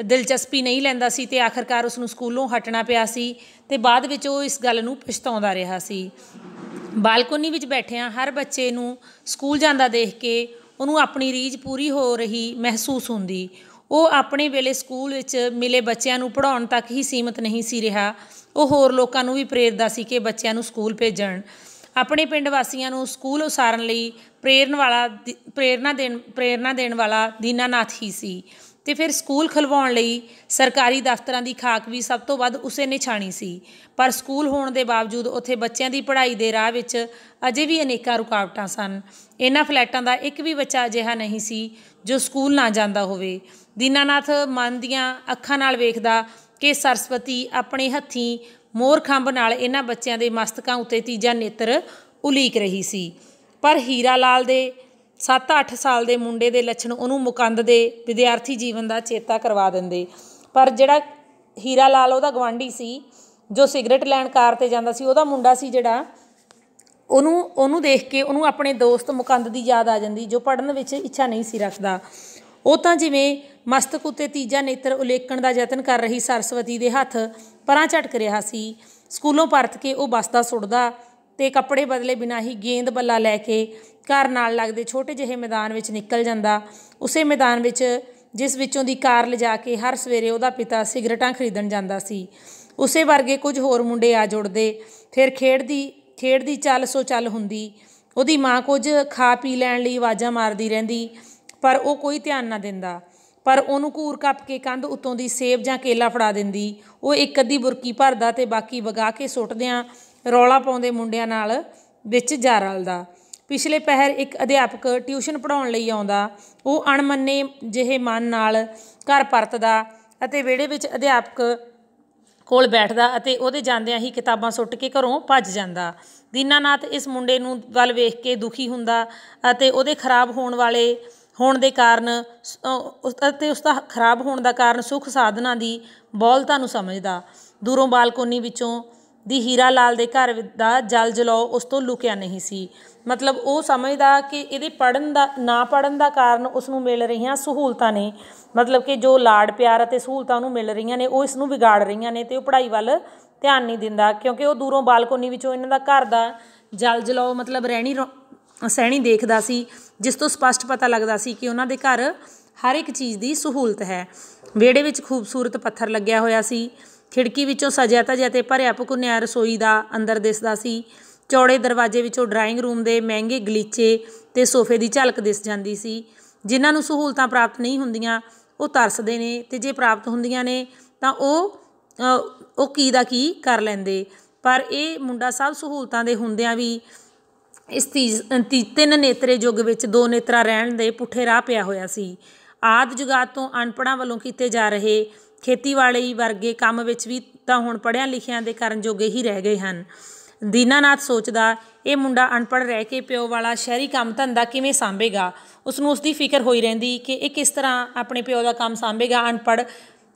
ਦਿਲਚਸਪੀ ਨਹੀਂ ਲੈਂਦਾ ਸੀ ਤੇ ਆਖਰਕਾਰ ਉਸ ਨੂੰ ਸਕੂਲੋਂ ਹਟਣਾ ਪਿਆ ਸੀ ਤੇ ਬਾਅਦ ਵਿੱਚ ਉਹ ਇਸ ਗੱਲ ਨੂੰ ਪਛਤਾਉਂਦਾ ਰਿਹਾ ਸੀ ਬਾਲਕੋਨੀ ਵਿੱਚ ਬੈਠਿਆਂ ਹਰ ਬੱਚੇ ਨੂੰ ਸਕੂਲ ਜਾਂਦਾ ਦੇਖ ਕੇ ਉਹਨੂੰ ਆਪਣੀ ਰੀਝ ਪੂਰੀ ਹੋ ਰਹੀ ਮਹਿਸੂਸ ਹੁੰਦੀ ਉਹ ਆਪਣੇ ਵੇਲੇ ਸਕੂਲ ਵਿੱਚ ਮਿਲੇ ਬੱਚਿਆਂ ਨੂੰ ਪੜ੍ਹਾਉਣ ਤੱਕ ਹੀ ਸੀਮਤ ਨਹੀਂ ਸੀ ਰਿਹਾ ਉਹ ਹੋਰ ਲੋਕਾਂ ਨੂੰ ਵੀ ਪ੍ਰੇਰਦਾ ਸੀ ਕਿ ਬੱਚਿਆਂ ਨੂੰ ਸਕੂਲ ਭੇਜਣ ਆਪਣੇ ਪਿੰਡ ਵਾਸੀਆਂ ਨੂੰ ਸਕੂਲ ਉਸਾਰਨ ਲਈ ਪ੍ਰੇਰਨ ਵਾਲਾ ਪ੍ਰੇਰਣਾ ਦੇਣ ਪ੍ਰੇਰਣਾ ਦੇਣ ਵਾਲਾ ਦੀਨਾਨਾਥ ਹੀ ਸੀ ਤੇ ਫਿਰ ਸਕੂਲ ਖਲਵਾਉਣ ਲਈ ਸਰਕਾਰੀ ਦਫ਼ਤਰਾਂ ਦੀ ਖਾਕ ਵੀ ਸਭ ਤੋਂ ਵੱਧ ਉਸੇ ਨੇ ਛਾਣੀ ਸੀ ਪਰ ਸਕੂਲ ਹੋਣ ਦੇ ਬਾਵਜੂਦ ਉੱਥੇ ਬੱਚਿਆਂ ਦੀ ਪੜ੍ਹਾਈ ਦੇ ਰਾਹ ਵਿੱਚ ਅਜੇ ਵੀ ਅਨੇਕਾਂ ਰੁਕਾਵਟਾਂ ਸਨ ਇਹਨਾਂ ਫਲੈਟਾਂ ਦਾ ਇੱਕ ਵੀ ਬੱਚਾ ਅਜਿਹਾ ਨਹੀਂ ਸੀ ਜੋ ਸਕੂਲ ਨਾ ਜਾਂਦਾ ਹੋਵੇ ਦੀਨਾਨਾਥ ਮਨ ਦੀਆਂ ਅੱਖਾਂ ਨਾਲ ਵੇਖਦਾ ਕਿ ਸਰਸਵਤੀ ਆਪਣੇ ਹੱਥੀ ਮੋਰ ਖੰਭ ਨਾਲ ਇਹਨਾਂ ਬੱਚਿਆਂ ਦੇ ਮਸਤਕਾਂ ਉੱਤੇ ਤੀਜਾ ਨੇਤਰ ਉਲੀਕ ਰਹੀ ਸੀ ਪਰ ਹੀਰਾ ਲਾਲ ਦੇ 7-8 ਸਾਲ ਦੇ ਮੁੰਡੇ ਦੇ ਲੱਛਣ ਉਹਨੂੰ ਮੁਕੰਦ ਦੇ ਵਿਦਿਆਰਥੀ ਜੀਵਨ ਦਾ ਚੇਤਾ ਕਰਵਾ ਦਿੰਦੇ ਪਰ ਜਿਹੜਾ ਹੀਰਾ ਲਾਲ ਉਹਦਾ ਗਵਾਂਢੀ ਸੀ ਜੋ ਸਿਗਰਟ ਲੈਣ ਕਾਰ ਤੇ ਜਾਂਦਾ ਸੀ ਉਹਦਾ ਮੁੰਡਾ ਸੀ ਜਿਹੜਾ ਉਹਨੂੰ ਉਹਨੂੰ ਦੇਖ ਕੇ ਉਹਨੂੰ ਆਪਣੇ ਦੋਸਤ ਮੁਕੰਦ ਦੀ ਯਾਦ ਆ ਜਾਂਦੀ ਜੋ ਪੜਨ ਵਿੱਚ ਇੱਛਾ ਨਹੀਂ ਸੀ ਰੱਖਦਾ ਉਹ ਤਾਂ ਜਿਵੇਂ ਮਸਤਕ ਉੱਤੇ ਤੀਜਾ ਨੇਤਰ ਉਲੇਖਣ ਦਾ ਯਤਨ ਕਰ ਰਹੀ ਸਰਸਵਤੀ ਦੇ ਹੱਥ ਪਰਾਂ ਝਟਕ ਰਿਹਾ ਸੀ ਸਕੂਲੋਂ ਪਰਤ ਕੇ ਉਹ ਬਸਤਾ ਸੁੱਟਦਾ ਤੇ ਕੱਪੜੇ ਬਦਲੇ ਬਿਨਾਂ ਹੀ ਗੇਂਦ ਬੱਲਾ ਲੈ ਕੇ ਘਰ ਨਾਲ ਲੱਗਦੇ ਛੋਟੇ ਜਿਹੇ ਮੈਦਾਨ ਵਿੱਚ ਨਿਕਲ ਜਾਂਦਾ ਉਸੇ ਮੈਦਾਨ ਵਿੱਚ ਜਿਸ ਵਿੱਚੋਂ ਦੀ ਕਾਰ ਲਿਜਾ ਕੇ ਹਰ ਸਵੇਰੇ ਉਹਦਾ ਪਿਤਾ ਸਿਗਰਟਾਂ ਖਰੀਦਣ ਜਾਂਦਾ ਸੀ ਉਸੇ ਵਰਗੇ ਕੁਝ ਹੋਰ ਮੁੰਡੇ ਆ ਜੁੜਦੇ ਫਿਰ ਖੇਡ ਦੀ ਖੇਡ ਦੀ ਚੱਲ ਸੋ ਚੱਲ ਹੁੰਦੀ ਉਹਦੀ ਮਾਂ ਕੁਝ ਖਾ ਪੀ ਲੈਣ ਲਈ ਆਵਾਜ਼ਾਂ ਮਾਰਦੀ ਰਹਿੰਦੀ ਪਰ ਉਹ ਕੋਈ ਧਿਆਨ ਨਾ ਦਿੰਦਾ ਪਰ ਉਹਨੂੰ ਘੂਰ ਕੱਪ ਕੇ ਕੰਧ ਉਤੋਂ ਦੀ ਸੇਬ ਜਾਂ ਕੇਲਾ ਫੜਾ ਦਿੰਦੀ ਉਹ ਇੱਕ ਅੱਧੀ ਬੁਰਕੀ ਭਰਦਾ ਤੇ ਬਾਕੀ ਵਗਾ ਕੇ ਸੁੱਟਦਿਆਂ ਰੌਲਾ ਪਾਉਂਦੇ ਮੁੰਡਿਆਂ ਨਾਲ ਵਿੱਚ ਜਾ ਰਲਦਾ ਪਿਛਲੇ ਪਹਿਰ ਇੱਕ ਅਧਿਆਪਕ ਟਿਊਸ਼ਨ ਪੜਾਉਣ ਲਈ ਆਉਂਦਾ ਉਹ ਅਣਮੰਨੇ ਜਿਹੇ ਮਨ ਨਾਲ ਘਰ ਪਰਤਦਾ ਅਤੇ ਵਿਹੜੇ ਵਿੱਚ ਅਧਿਆਪਕ ਕੋਲ ਬੈਠਦਾ ਅਤੇ ਉਹਦੇ ਜਾਂਦਿਆਂ ਹੀ ਕਿਤਾਬਾਂ ਸੁੱਟ ਕੇ ਘਰੋਂ ਭੱਜ ਜਾਂਦਾ ਦੀਨਾਨਾਥ ਇਸ ਮੁੰਡੇ ਨੂੰ ਵੱਲ ਵੇਖ ਕੇ ਦੁਖੀ ਹੁੰਦਾ ਅਤੇ ਉਹਦੇ ਖਰਾਬ ਹੋਣ ਵਾਲੇ ਹੋਣ ਦੇ ਕਾਰਨ ਅਤੇ ਦਾ ਖਰਾਬ ਹੋਣ ਦਾ ਕਾਰਨ ਸੁਖ ਸਾਧਨਾ ਦੀ ਬੋਲਤਾ ਨੂੰ ਸਮਝਦਾ ਦੂਰੋਂ ਬਾਲਕੋਨੀ ਵਿੱਚੋਂ ਦੀ ਹੀਰਾ ਲਾਲ ਦੇ ਘਰ ਦਾ ਜਲ ਜਲੋ ਉਸ ਤੋਂ ਲੁਕਿਆ ਨਹੀਂ ਸੀ ਮਤਲਬ ਉਹ ਸਮਝਦਾ ਕਿ ਇਹਦੇ ਪੜਨ ਦਾ ਨਾ ਪੜਨ ਦਾ ਕਾਰਨ ਉਸ ਨੂੰ ਮਿਲ ਰਹੀਆਂ ਸਹੂਲਤਾਂ ਨੇ ਮਤਲਬ ਕਿ ਜੋ ਲਾੜ ਪਿਆਰ ਅਤੇ ਸਹੂਲਤਾਂ ਨੂੰ ਮਿਲ ਰਹੀਆਂ ਨੇ ਉਹ ਇਸ ਨੂੰ ਵਿਗਾੜ ਰਹੀਆਂ ਨੇ ਤੇ ਉਹ ਪੜ੍ਹਾਈ ਵੱਲ ਧਿਆਨ ਨਹੀਂ ਦਿੰਦਾ ਕਿਉਂਕਿ ਉਹ ਦੂਰੋਂ ਬਾਲਕੋਨੀ ਵਿੱਚੋਂ ਇਹਨਾਂ ਦਾ ਘਰ ਦਾ ਜਲ ਜਲੋ ਮਤਲਬ ਰਹਿਣੀ ਸਹਿਣੀ ਦੇਖਦਾ ਸੀ ਜਿਸ ਤੋਂ ਸਪਸ਼ਟ ਪਤਾ ਲੱਗਦਾ ਸੀ ਕਿ ਉਹਨਾਂ ਦੇ ਘਰ ਹਰ ਇੱਕ ਚੀਜ਼ ਦੀ ਸਹੂਲਤ ਹੈ ਵਿਹੜੇ ਵਿੱਚ ਖੂਬਸੂਰਤ ਪੱਥਰ ਲੱਗਿਆ ਹੋਇਆ ਸੀ ਖਿੜਕੀ ਵਿੱਚੋਂ ਸਜਿਆ ਤਾਂ ਤੇ ਭਰਿਆ ਪਕੁਨਿਆ ਰਸੋਈ ਦਾ ਅੰਦਰ ਦਿਸਦਾ ਸੀ ਚੌੜੇ ਦਰਵਾਜ਼ੇ ਵਿੱਚੋਂ ਡਰਾਇੰਗ ਰੂਮ ਦੇ ਮਹਿੰਗੇ ਗਲੀਚੇ ਤੇ ਸੋਫੇ ਦੀ ਝਲਕ ਦਿਸ ਜਾਂਦੀ ਸੀ ਜਿਨ੍ਹਾਂ ਨੂੰ ਸਹੂਲਤਾਂ ਪ੍ਰਾਪਤ ਨਹੀਂ ਹੁੰਦੀਆਂ ਉਹ ਤਰਸਦੇ ਨੇ ਤੇ ਜੇ ਪ੍ਰਾਪਤ ਹੁੰਦੀਆਂ ਨੇ ਤਾਂ ਉਹ ਉਹ ਕੀ ਦਾ ਕੀ ਕਰ ਲੈਂਦੇ ਪਰ ਇਹ ਮੁੰਡਾ ਸਭ ਸਹੂਲਤਾਂ ਦੇ ਹੁੰਦਿਆਂ ਵੀ ਇਸ ਤੀਜ ਤੀ ਤਿੰਨ ਨੇਤਰੇ ਯੁੱਗ ਵਿੱਚ ਦੋ ਨੇਤਰਾ ਰਹਿਣ ਦੇ ਪੁੱਠੇ ਰਾਹ ਪਿਆ ਹੋਇਆ ਸੀ ਆਦ ਜੁਗਾਤ ਤੋਂ ਅਨਪੜਾਂ ਵੱਲੋਂ ਕੀਤੇ ਜਾ ਰਹੇ ਖੇਤੀਵਾੜੀ ਵਰਗੇ ਕੰਮ ਵਿੱਚ ਵੀ ਤਾਂ ਹੁਣ ਪੜਿਆ ਲਿਖਿਆਂ ਦੇ ਕਾਰਨ ਜੋਗੇ ਹੀ ਰਹਿ ਗਏ ਹਨ ਦੀਨਾਨਾਥ ਸੋਚਦਾ ਇਹ ਮੁੰਡਾ ਅਨਪੜ ਰਹਿ ਕੇ ਪਿਓ ਵਾਲਾ ਸ਼ਹਿਰੀ ਕੰਮ ਧੰਦਾ ਕਿਵੇਂ ਸੰਭੇਗਾ ਉਸ ਨੂੰ ਉਸ ਦੀ ਫਿਕਰ ਹੋਈ ਰਹਿੰਦੀ ਕਿ ਇਹ ਕਿਸ ਤਰ੍ਹਾਂ ਆਪਣੇ ਪਿਓ ਦਾ ਕੰਮ ਸੰਭੇਗਾ ਅਨਪੜ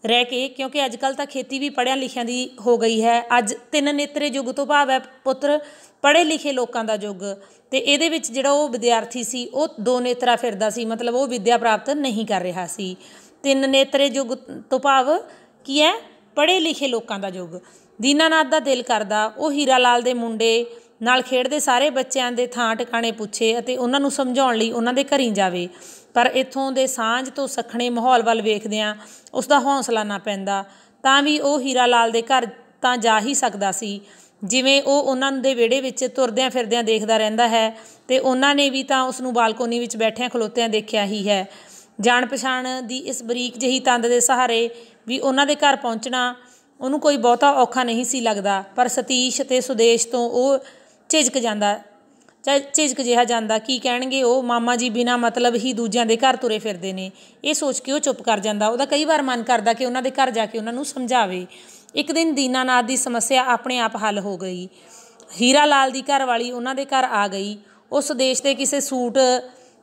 ਰਹਿ ਕੇ ਕਿਉਂਕਿ ਅੱਜ ਕੱਲ ਤਾਂ ਖੇਤੀ ਵੀ ਪੜਿਆ ਲਿਖਿਆ ਦੀ ਹੋ ਗਈ ਹੈ ਅੱਜ ਤਿੰਨ ਨੇਤਰੇ ਯੁੱਗ ਤੋਂ ਭਾਵ ਹੈ ਪੁੱਤਰ ਪੜ੍ਹੇ ਲਿਖੇ ਲੋਕਾਂ ਦਾ ਯੁੱਗ ਤੇ ਇਹਦੇ ਵਿੱਚ ਜਿਹੜਾ ਉਹ ਵਿਦਿਆਰਥੀ ਸੀ ਉਹ ਦੋ ਨੇਤਰਾ ਫਿਰਦਾ ਸੀ ਮਤਲਬ ਉਹ ਵਿਦਿਆ ਪ੍ਰਾਪਤ ਨਹੀਂ ਕਰ ਰਿਹਾ ਸੀ ਤਿੰਨ ਨੇਤਰੇ ਯੁੱਗ ਤੋਂ ਭਾਵ ਕੀ ਹੈ ਪੜ੍ਹੇ ਲਿਖੇ ਲੋਕਾਂ ਦਾ ਯੁੱਗ ਦੀਨਾਨਾਥ ਦਾ ਦਿਲ ਕਰਦਾ ਉਹ ਹੀਰਾ ਲਾਲ ਦੇ ਮੁੰਡੇ ਨਾਲ ਖੇਡਦੇ ਸਾਰੇ ਬੱਚਿਆਂ ਦੇ ਥਾਂ ਟਿਕਾਣੇ ਪੁੱਛੇ ਅਤੇ ਉਹਨਾਂ ਨੂੰ ਸਮਝਾਉਣ ਲਈ ਉਹਨਾਂ ਦੇ ਘਰੀਂ ਜਾਵੇ ਪਰ ਇਥੋਂ ਦੇ ਸਾਂਝ ਤੋਂ ਸਖਣੇ ਮਾਹੌਲ ਵੱਲ ਵੇਖਦਿਆਂ ਉਸ ਦਾ ਹੌਸਲਾ ਨਾ ਪੈਂਦਾ ਤਾਂ ਵੀ ਉਹ ਹੀਰਾ ਲਾਲ ਦੇ ਘਰ ਤਾਂ ਜਾ ਹੀ ਸਕਦਾ ਸੀ ਜਿਵੇਂ ਉਹ ਉਹਨਾਂ ਦੇ ਵਿਹੜੇ ਵਿੱਚ ਤੁਰਦਿਆਂ ਫਿਰਦਿਆਂ ਦੇਖਦਾ ਰਹਿੰਦਾ ਹੈ ਤੇ ਉਹਨਾਂ ਨੇ ਵੀ ਤਾਂ ਉਸ ਨੂੰ ਬਾਲਕੋਨੀ ਵਿੱਚ ਬੈਠਿਆਂ ਖਲੋਤਿਆਂ ਦੇਖਿਆ ਹੀ ਹੈ ਜਾਣ ਪਛਾਣ ਦੀ ਇਸ ਬਰੀਕ ਜਹੀ ਤੰਦ ਦੇ ਸਹਾਰੇ ਵੀ ਉਹਨਾਂ ਦੇ ਘਰ ਪਹੁੰਚਣਾ ਉਹਨੂੰ ਕੋਈ ਬਹੁਤਾ ਔਖਾ ਨਹੀਂ ਸੀ ਲੱਗਦਾ ਪਰ ਸਤੀਸ਼ ਤੇ ਸੁਦੇਸ਼ ਤੋਂ ਉਹ ਝਿਜਕ ਜਾਂਦਾ ਝਿਜਕ ਜਿਹਾ ਜਾਂਦਾ ਕੀ ਕਹਿਣਗੇ ਉਹ ਮਾਮਾ ਜੀ ਬਿਨਾ ਮਤਲਬ ਹੀ ਦੂਜਿਆਂ ਦੇ ਘਰ ਤੁਰੇ ਫਿਰਦੇ ਨੇ ਇਹ ਸੋਚ ਕੇ ਉਹ ਚੁੱਪ ਕਰ ਜਾਂਦਾ ਉਹਦਾ ਕਈ ਵਾਰ ਮਨ ਕਰਦਾ ਕਿ ਉਹਨਾਂ ਦੇ ਘਰ ਜਾ ਕੇ ਉਹਨਾਂ ਨੂੰ ਸਮਝਾਵੇ ਇੱਕ ਦਿਨ ਦੀਨਾ ਨਾਦ ਦੀ ਸਮੱਸਿਆ ਆਪਣੇ ਆਪ ਹੱਲ ਹੋ ਗਈ ਹੀਰਾ ਲਾਲ ਦੀ ਘਰ ਵਾਲੀ ਉਹਨਾਂ ਦੇ ਘਰ ਆ ਗਈ ਉਸ ਦੇਸ਼ ਦੇ ਕਿਸੇ ਸੂਟ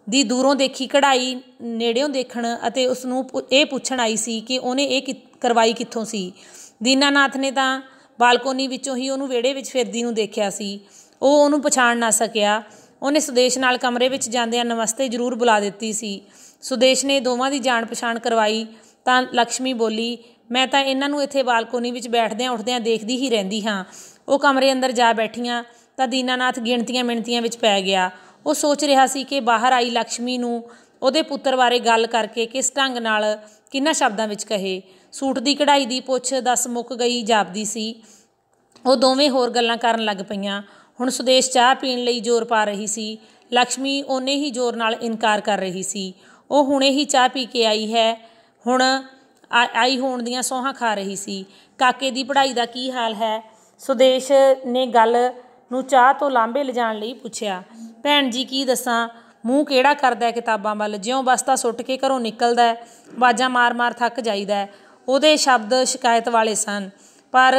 ਦੀ ਦੂਰੋਂ ਦੇਖੀ ਕਢਾਈ ਨੇੜਿਓਂ ਦੇਖਣ ਅਤੇ ਉਸ ਨੂੰ ਇਹ ਪੁੱਛਣ ਆਈ ਸੀ ਕਿ ਉਹਨੇ ਇਹ ਕਰਵਾਈ ਕਿੱਥੋਂ ਸੀ ਦੀਨਾ ਨਾਥ ਨੇ ਤਾਂ ਬਾਲਕੋਨੀ ਵਿੱਚੋਂ ਹੀ ਉਹਨੂੰ ਵਿਹੜੇ ਵਿੱਚ ਫਿਰਦੀ ਨੂੰ ਦੇਖਿਆ ਸੀ ਉਹ ਉਹਨੂੰ ਪਛਾਣ ਨਾ ਸਕਿਆ ਉਹਨੇ ਸੁਦੇਸ਼ ਨਾਲ ਕਮਰੇ ਵਿੱਚ ਜਾਂਦਿਆਂ ਨਮਸਤੇ ਜ਼ਰੂਰ ਬੁਲਾ ਦਿੱਤੀ ਸੀ ਸੁਦੇਸ਼ ਨੇ ਦੋਵਾਂ ਦੀ ਜਾਣ ਪਛਾਣ ਕਰਵਾਈ ਤਾਂ ਲక్ష్ਮੀ ਬੋਲੀ ਮੈਂ ਤਾਂ ਇਹਨਾਂ ਨੂੰ ਇੱਥੇ ਬਾਲਕੋਨੀ ਵਿੱਚ ਬੈਠਦਿਆਂ ਉੱਠਦਿਆਂ ਦੇਖਦੀ ਹੀ ਰਹਿੰਦੀ ਹਾਂ ਉਹ ਕਮਰੇ ਅੰਦਰ ਜਾ ਬੈਠੀਆਂ ਤਾਂ ਦੀਨਾਨਾਥ ਗਿਣਤੀਆਂ ਮਿੰਤੀਆਂ ਵਿੱਚ ਪੈ ਗਿਆ ਉਹ ਸੋਚ ਰਿਹਾ ਸੀ ਕਿ ਬਾਹਰ ਆਈ ਲక్ష్ਮੀ ਨੂੰ ਉਹਦੇ ਪੁੱਤਰ ਬਾਰੇ ਗੱਲ ਕਰਕੇ ਕਿਸ ਢੰਗ ਨਾਲ ਕਿੰਨਾ ਸ਼ਬਦਾਂ ਵਿੱਚ ਕਹੇ ਸੂਟ ਦੀ ਕਢਾਈ ਦੀ ਪੁੱਛ ਦਸ ਮੁੱਕ ਗਈ ਜਾਪਦੀ ਸੀ ਉਹ ਦੋਵੇਂ ਹੋਰ ਗੱਲਾਂ ਕਰਨ ਲੱਗ ਪਈਆਂ ਹੁਣ ਸੁਦੇਸ਼ ਚਾਹ ਪੀਣ ਲਈ ਜ਼ੋਰ ਪਾ ਰਹੀ ਸੀ ਲక్ష్ਮੀ ਉਹਨੇ ਹੀ ਜ਼ੋਰ ਨਾਲ ਇਨਕਾਰ ਕਰ ਰਹੀ ਸੀ ਉਹ ਹੁਣੇ ਹੀ ਚਾਹ ਪੀ ਕੇ ਆਈ ਹੈ ਹੁਣ ਆਈ ਹੋਣ ਦੀਆਂ ਸੋਹਾਂ ਖਾ ਰਹੀ ਸੀ ਕਾਕੇ ਦੀ ਪੜ੍ਹਾਈ ਦਾ ਕੀ ਹਾਲ ਹੈ ਸੁਦੇਸ਼ ਨੇ ਗੱਲ ਨੂੰ ਚਾਹ ਤੋਂ ਲਾਂਬੇ ਲਿਜਾਣ ਲਈ ਪੁੱਛਿਆ ਭੈਣ ਜੀ ਕੀ ਦੱਸਾਂ ਮੂੰਹ ਕਿਹੜਾ ਕਰਦਾ ਕਿਤਾਬਾਂ ਵੱਲ ਜਿਉਂ ਬਸਤਾ ਸੁੱਟ ਕੇ ਘਰੋਂ ਨਿਕਲਦਾ ਬਾਜਾਂ ਮਾਰ-ਮਾਰ ਥੱਕ ਜਾਈਦਾ ਉਹਦੇ ਸ਼ਬਦ ਸ਼ਿਕਾਇਤ ਵਾਲੇ ਸਨ ਪਰ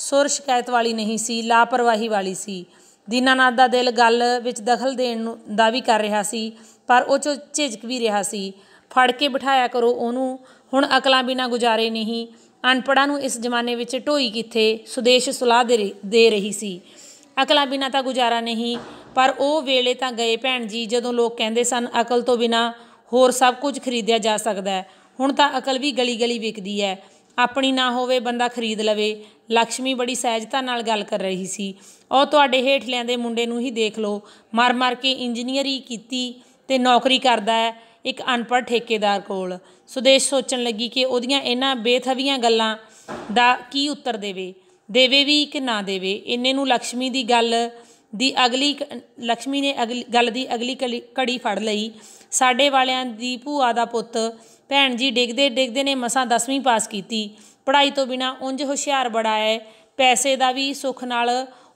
ਸੁਰ ਸ਼ਿਕਾਇਤ ਵਾਲੀ ਨਹੀਂ ਸੀ ਲਾਪਰਵਾਹੀ ਵਾਲੀ ਸੀ ਦੀਨਾਨਾਥ ਦਾ ਦਿਲ ਗੱਲ ਵਿੱਚ ਦਖਲ ਦੇਣ ਨੂੰ ਦਾ ਵੀ ਕਰ ਰਿਹਾ ਸੀ ਪਰ ਉਹ 'ਚ ਝਿਜਕ ਵੀ ਰਿਹਾ ਸੀ ਫੜ ਕੇ ਬਿਠਾਇਆ ਕਰੋ ਉਹਨੂੰ ਹੁਣ ਅਕਲਾਂ ਬਿਨਾ ਗੁਜ਼ਾਰੇ ਨਹੀਂ ਅਨਪੜਾਂ ਨੂੰ ਇਸ ਜ਼ਮਾਨੇ ਵਿੱਚ ਢੋਈ ਕਿੱਥੇ ਸੁਦੇਸ਼ ਸੁਲਾਹ ਦੇ ਰਹੀ ਸੀ ਅਕਲਾਂ ਬਿਨਾ ਤਾਂ ਗੁਜ਼ਾਰਾ ਨਹੀਂ ਪਰ ਉਹ ਵੇਲੇ ਤਾਂ ਗਏ ਭੈਣ ਜੀ ਜਦੋਂ ਲੋਕ ਕਹਿੰਦੇ ਸਨ ਅਕਲ ਤੋਂ ਬਿਨਾ ਹੋਰ ਸਭ ਕੁਝ ਖਰੀਦਿਆ ਜਾ ਸਕਦਾ ਹੈ ਹੁਣ ਤਾਂ ਅਕਲ ਵੀ ਗਲੀ ਗਲੀ ਵਿਕਦੀ ਹੈ ਆਪਣੀ ਨਾ ਹੋਵੇ ਬੰਦਾ ਖਰੀਦ ਲਵੇ ਲక్ష్ਮੀ ਬੜੀ ਸਹਿਜਤਾ ਨਾਲ ਗੱਲ ਕਰ ਰਹੀ ਸੀ ਉਹ ਤੁਹਾਡੇ ਹੇਠ ਲਿਆਂਦੇ ਮੁੰਡੇ ਨੂੰ ਹੀ ਦੇਖ ਲਓ ਮਰ ਮਰ ਕੇ ਇੰਜੀਨੀਅਰੀ ਕੀਤੀ ਤੇ ਨੌਕਰੀ ਕਰਦਾ ਹੈ ਇੱਕ ਅਨਪੜ੍ਹ ਠੇਕੇਦਾਰ ਕੋਲ ਸੁਦੇਸ਼ ਸੋਚਣ ਲੱਗੀ ਕਿ ਉਹਦੀਆਂ ਇਹਨਾਂ ਬੇਥਵੀਆਂ ਗੱਲਾਂ ਦਾ ਕੀ ਉੱਤਰ ਦੇਵੇ ਦੇਵੇ ਵੀ ਕਿ ਨਾ ਦੇਵੇ ਇੰਨੇ ਨੂੰ ਲక్ష్ਮੀ ਦੀ ਗੱਲ ਦੀ ਅਗਲੀ ਲక్ష్ਮੀ ਨੇ ਅਗਲੀ ਗੱਲ ਦੀ ਅਗਲੀ ਕੜੀ ਫੜ ਲਈ ਸਾਡੇ ਵਾਲਿਆਂ ਦੀ ਭੂਆ ਦਾ ਪੁੱਤ ਭੈਣ ਜੀ ਡਿੱਗਦੇ ਡਿੱਗਦੇ ਨੇ ਮਸਾਂ 10ਵੀਂ ਪਾਸ ਕੀਤੀ ਪੜ੍ਹਾਈ ਤੋਂ ਬਿਨਾ ਉਂਝ ਹੁਸ਼ਿਆਰ ਬੜਾ ਹੈ ਪੈਸੇ ਦਾ ਵੀ ਸੁੱਖ ਨਾਲ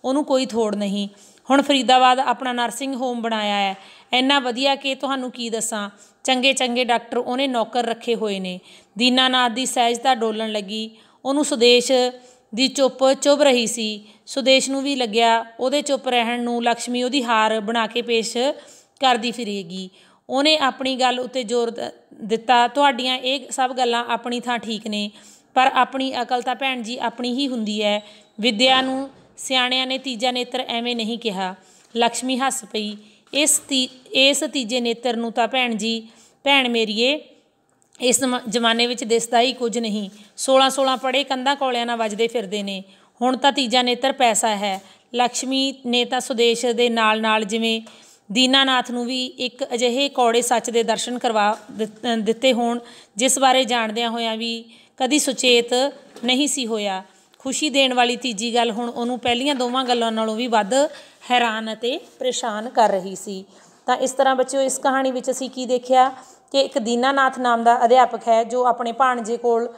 ਉਹਨੂੰ ਕੋਈ ਥੋੜ ਨਹੀਂ ਹੁਣ ਫਰੀਦਾਬਾਦ ਆਪਣਾ ਨਰਸਿੰਗ ਹੋਮ ਬਣਾਇਆ ਹੈ ਇੰਨਾ ਵਧੀਆ ਕਿ ਤੁਹਾਨੂੰ ਕੀ ਦੱਸਾਂ ਚੰਗੇ ਚੰਗੇ ਡਾਕਟਰ ਉਹਨੇ ਨੌਕਰ ਰੱਖੇ ਹੋਏ ਨੇ ਦੀਨਾਨਾਥ ਦੀ ਸਹਿਜਤਾ ਡੋਲਣ ਲੱਗੀ ਉਹਨੂੰ ਸੁਦੇਸ਼ ਦੀ ਚੁੱਪ ਚੁਭ ਰਹੀ ਸੀ ਸੁਦੇਸ਼ ਨੂੰ ਵੀ ਲੱਗਿਆ ਉਹਦੇ ਚੁੱਪ ਰਹਿਣ ਨੂੰ ਲక్ష్ਮੀ ਉਹਦੀ ਹਾਰ ਬਣਾ ਕੇ ਪੇਸ਼ ਕਰਦੀ ਫਿਰੇਗੀ ਉਹਨੇ ਆਪਣੀ ਗੱਲ ਉੱਤੇ ਜ਼ੋਰ ਦਿੱਤਾ ਤੁਹਾਡੀਆਂ ਇਹ ਸਭ ਗੱਲਾਂ ਆਪਣੀ ਥਾਂ ਠੀਕ ਨੇ ਪਰ ਆਪਣੀ ਅਕਲ ਤਾਂ ਭੈਣ ਜੀ ਆਪਣੀ ਹੀ ਹੁੰਦੀ ਹੈ ਵਿਦਿਆ ਨੂੰ ਸਿਆਣਿਆਂ ਨੇ ਤੀਜਾ ਨੇਤਰ ਐਵੇਂ ਨਹੀਂ ਕਿਹਾ ਲక్ష్ਮੀ ਹੱਸ ਪਈ ਇਸ ਇਸ ਤੀਜੇ ਨੇਤਰ ਨੂੰ ਤਾਂ ਭੈਣ ਜੀ ਭੈਣ ਮੇਰੀਏ ਇਸ ਜ਼ਮਾਨੇ ਵਿੱਚ ਦਿਸਦਾ ਹੀ ਕੁਝ ਨਹੀਂ 16 16 ਪੜੇ ਕੰਦਾ ਕੋਲਿਆਂ ਨਾਲ ਵੱਜਦੇ ਫਿਰਦੇ ਨੇ ਹੁਣ ਤਾਂ ਤੀਜਾ ਨੇਤਰ ਪੈਸਾ ਹੈ ਲక్ష్ਮੀ ਨੇ ਤਾਂ ਸੁਦੇਸ਼ ਦੇ ਨਾਲ ਨਾਲ ਜਿਵੇਂ ਦੀਨਾਨਾਥ ਨੂੰ ਵੀ ਇੱਕ ਅਜਿਹੇ ਕੋੜੇ ਸੱਚ ਦੇ ਦਰਸ਼ਨ ਕਰਵਾ ਦਿੱਤੇ ਹੋਣ ਜਿਸ ਬਾਰੇ ਜਾਣਦਿਆਂ ਹੋਇਆਂ ਵੀ ਕਦੀ ਸੁਚੇਤ ਨਹੀਂ ਸੀ ਹੋਇਆ ਖੁਸ਼ੀ ਦੇਣ ਵਾਲੀ ਤੀਜੀ ਗੱਲ ਹੁਣ ਉਹਨੂੰ ਪਹਿਲੀਆਂ ਦੋਵਾਂ ਗੱਲਾਂ ਨਾਲੋਂ ਵੀ ਵੱਧ ਹੈਰਾਨ ਅਤੇ ਪਰੇਸ਼ਾਨ ਕਰ ਰਹੀ ਸੀ ਤਾਂ ਇਸ ਤਰ੍ਹਾਂ ਬੱਚਿਓ ਇਸ ਕਹਾਣੀ ਵਿੱਚ ਅਸੀਂ ਕੀ ਦੇਖਿਆ ਕਿ ਇੱਕ ਦੀਨਾਨਾਥ ਨਾਮ ਦਾ ਅਧਿਆਪਕ ਹੈ ਜੋ ਆਪਣੇ ਭਾਣਜੇ ਕੋਲ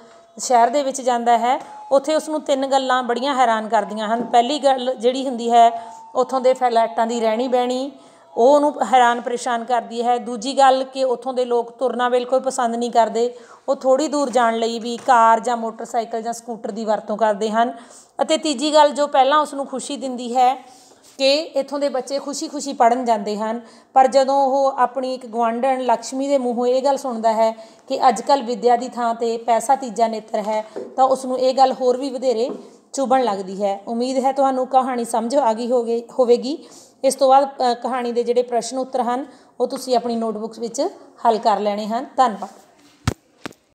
ਸ਼ਹਿਰ ਦੇ ਵਿੱਚ ਜਾਂਦਾ ਹੈ ਉੱਥੇ ਉਸ ਨੂੰ ਤਿੰਨ ਗੱਲਾਂ ਬੜੀਆਂ ਹੈਰਾਨ ਕਰਦੀਆਂ ਹਨ ਪਹਿਲੀ ਗੱਲ ਜਿਹੜੀ ਹੁੰਦੀ ਹੈ ਉੱਥੋਂ ਦੇ ਫਲੈਟਾਂ ਦੀ ਰਹਿਣੀ ਬਹਿਣੀ ਉਹ ਉਹਨੂੰ ਹੈਰਾਨ ਪਰੇਸ਼ਾਨ ਕਰਦੀ ਹੈ ਦੂਜੀ ਗੱਲ ਕਿ ਉੱਥੋਂ ਦੇ ਲੋਕ ਤੁਰਨਾ ਬਿਲਕੁਲ ਪਸੰਦ ਨਹੀਂ ਕਰਦੇ ਉਹ ਥੋੜੀ ਦੂਰ ਜਾਣ ਲਈ ਵੀ ਕਾਰ ਜਾਂ ਮੋਟਰਸਾਈਕਲ ਜਾਂ ਸਕੂਟਰ ਦੀ ਵਰਤੋਂ ਕਰਦੇ ਹਨ ਅਤੇ ਤੀਜੀ ਗੱਲ ਜੋ ਪਹਿਲਾਂ ਉਸ ਨੂੰ ਖੁਸ਼ੀ ਦਿੰਦੀ ਹੈ ਕਿ ਇੱਥੋਂ ਦੇ ਬੱਚੇ ਖੁਸ਼ੀ-ਖੁਸ਼ੀ ਪੜਨ ਜਾਂਦੇ ਹਨ ਪਰ ਜਦੋਂ ਉਹ ਆਪਣੀ ਇੱਕ ਗਵਾਂਢਣ ਲక్ష్ਮੀ ਦੇ ਮੂੰਹੋਂ ਇਹ ਗੱਲ ਸੁਣਦਾ ਹੈ ਕਿ ਅੱਜ ਕੱਲ ਦੀ ਥਾਂ ਤੇ ਪੈਸਾ ਤੀਜਾ ਨੇਤਰ ਹੈ ਤਾਂ ਉਸ ਨੂੰ ਇਹ ਗੱਲ ਹੋਰ ਵੀ ਵਧੇਰੇ ਚੁਭਣ ਲੱਗਦੀ ਹੈ ਉਮੀਦ ਹੈ ਤੁਹਾਨੂੰ ਕਹਾਣੀ ਸਮਝ ਆ ਗਈ ਹੋਵੇਗੀ ਇਸ ਤੋਂ ਬਾਅਦ ਕਹਾਣੀ ਦੇ ਜਿਹੜੇ ਪ੍ਰਸ਼ਨ ਉੱਤਰ ਹਨ ਉਹ ਤੁਸੀਂ ਆਪਣੀ ਨੋਟਬੁੱਕਸ ਵਿੱਚ ਹੱਲ ਕਰ ਲੈਣੇ ਹਨ ਧੰਨਵਾਦ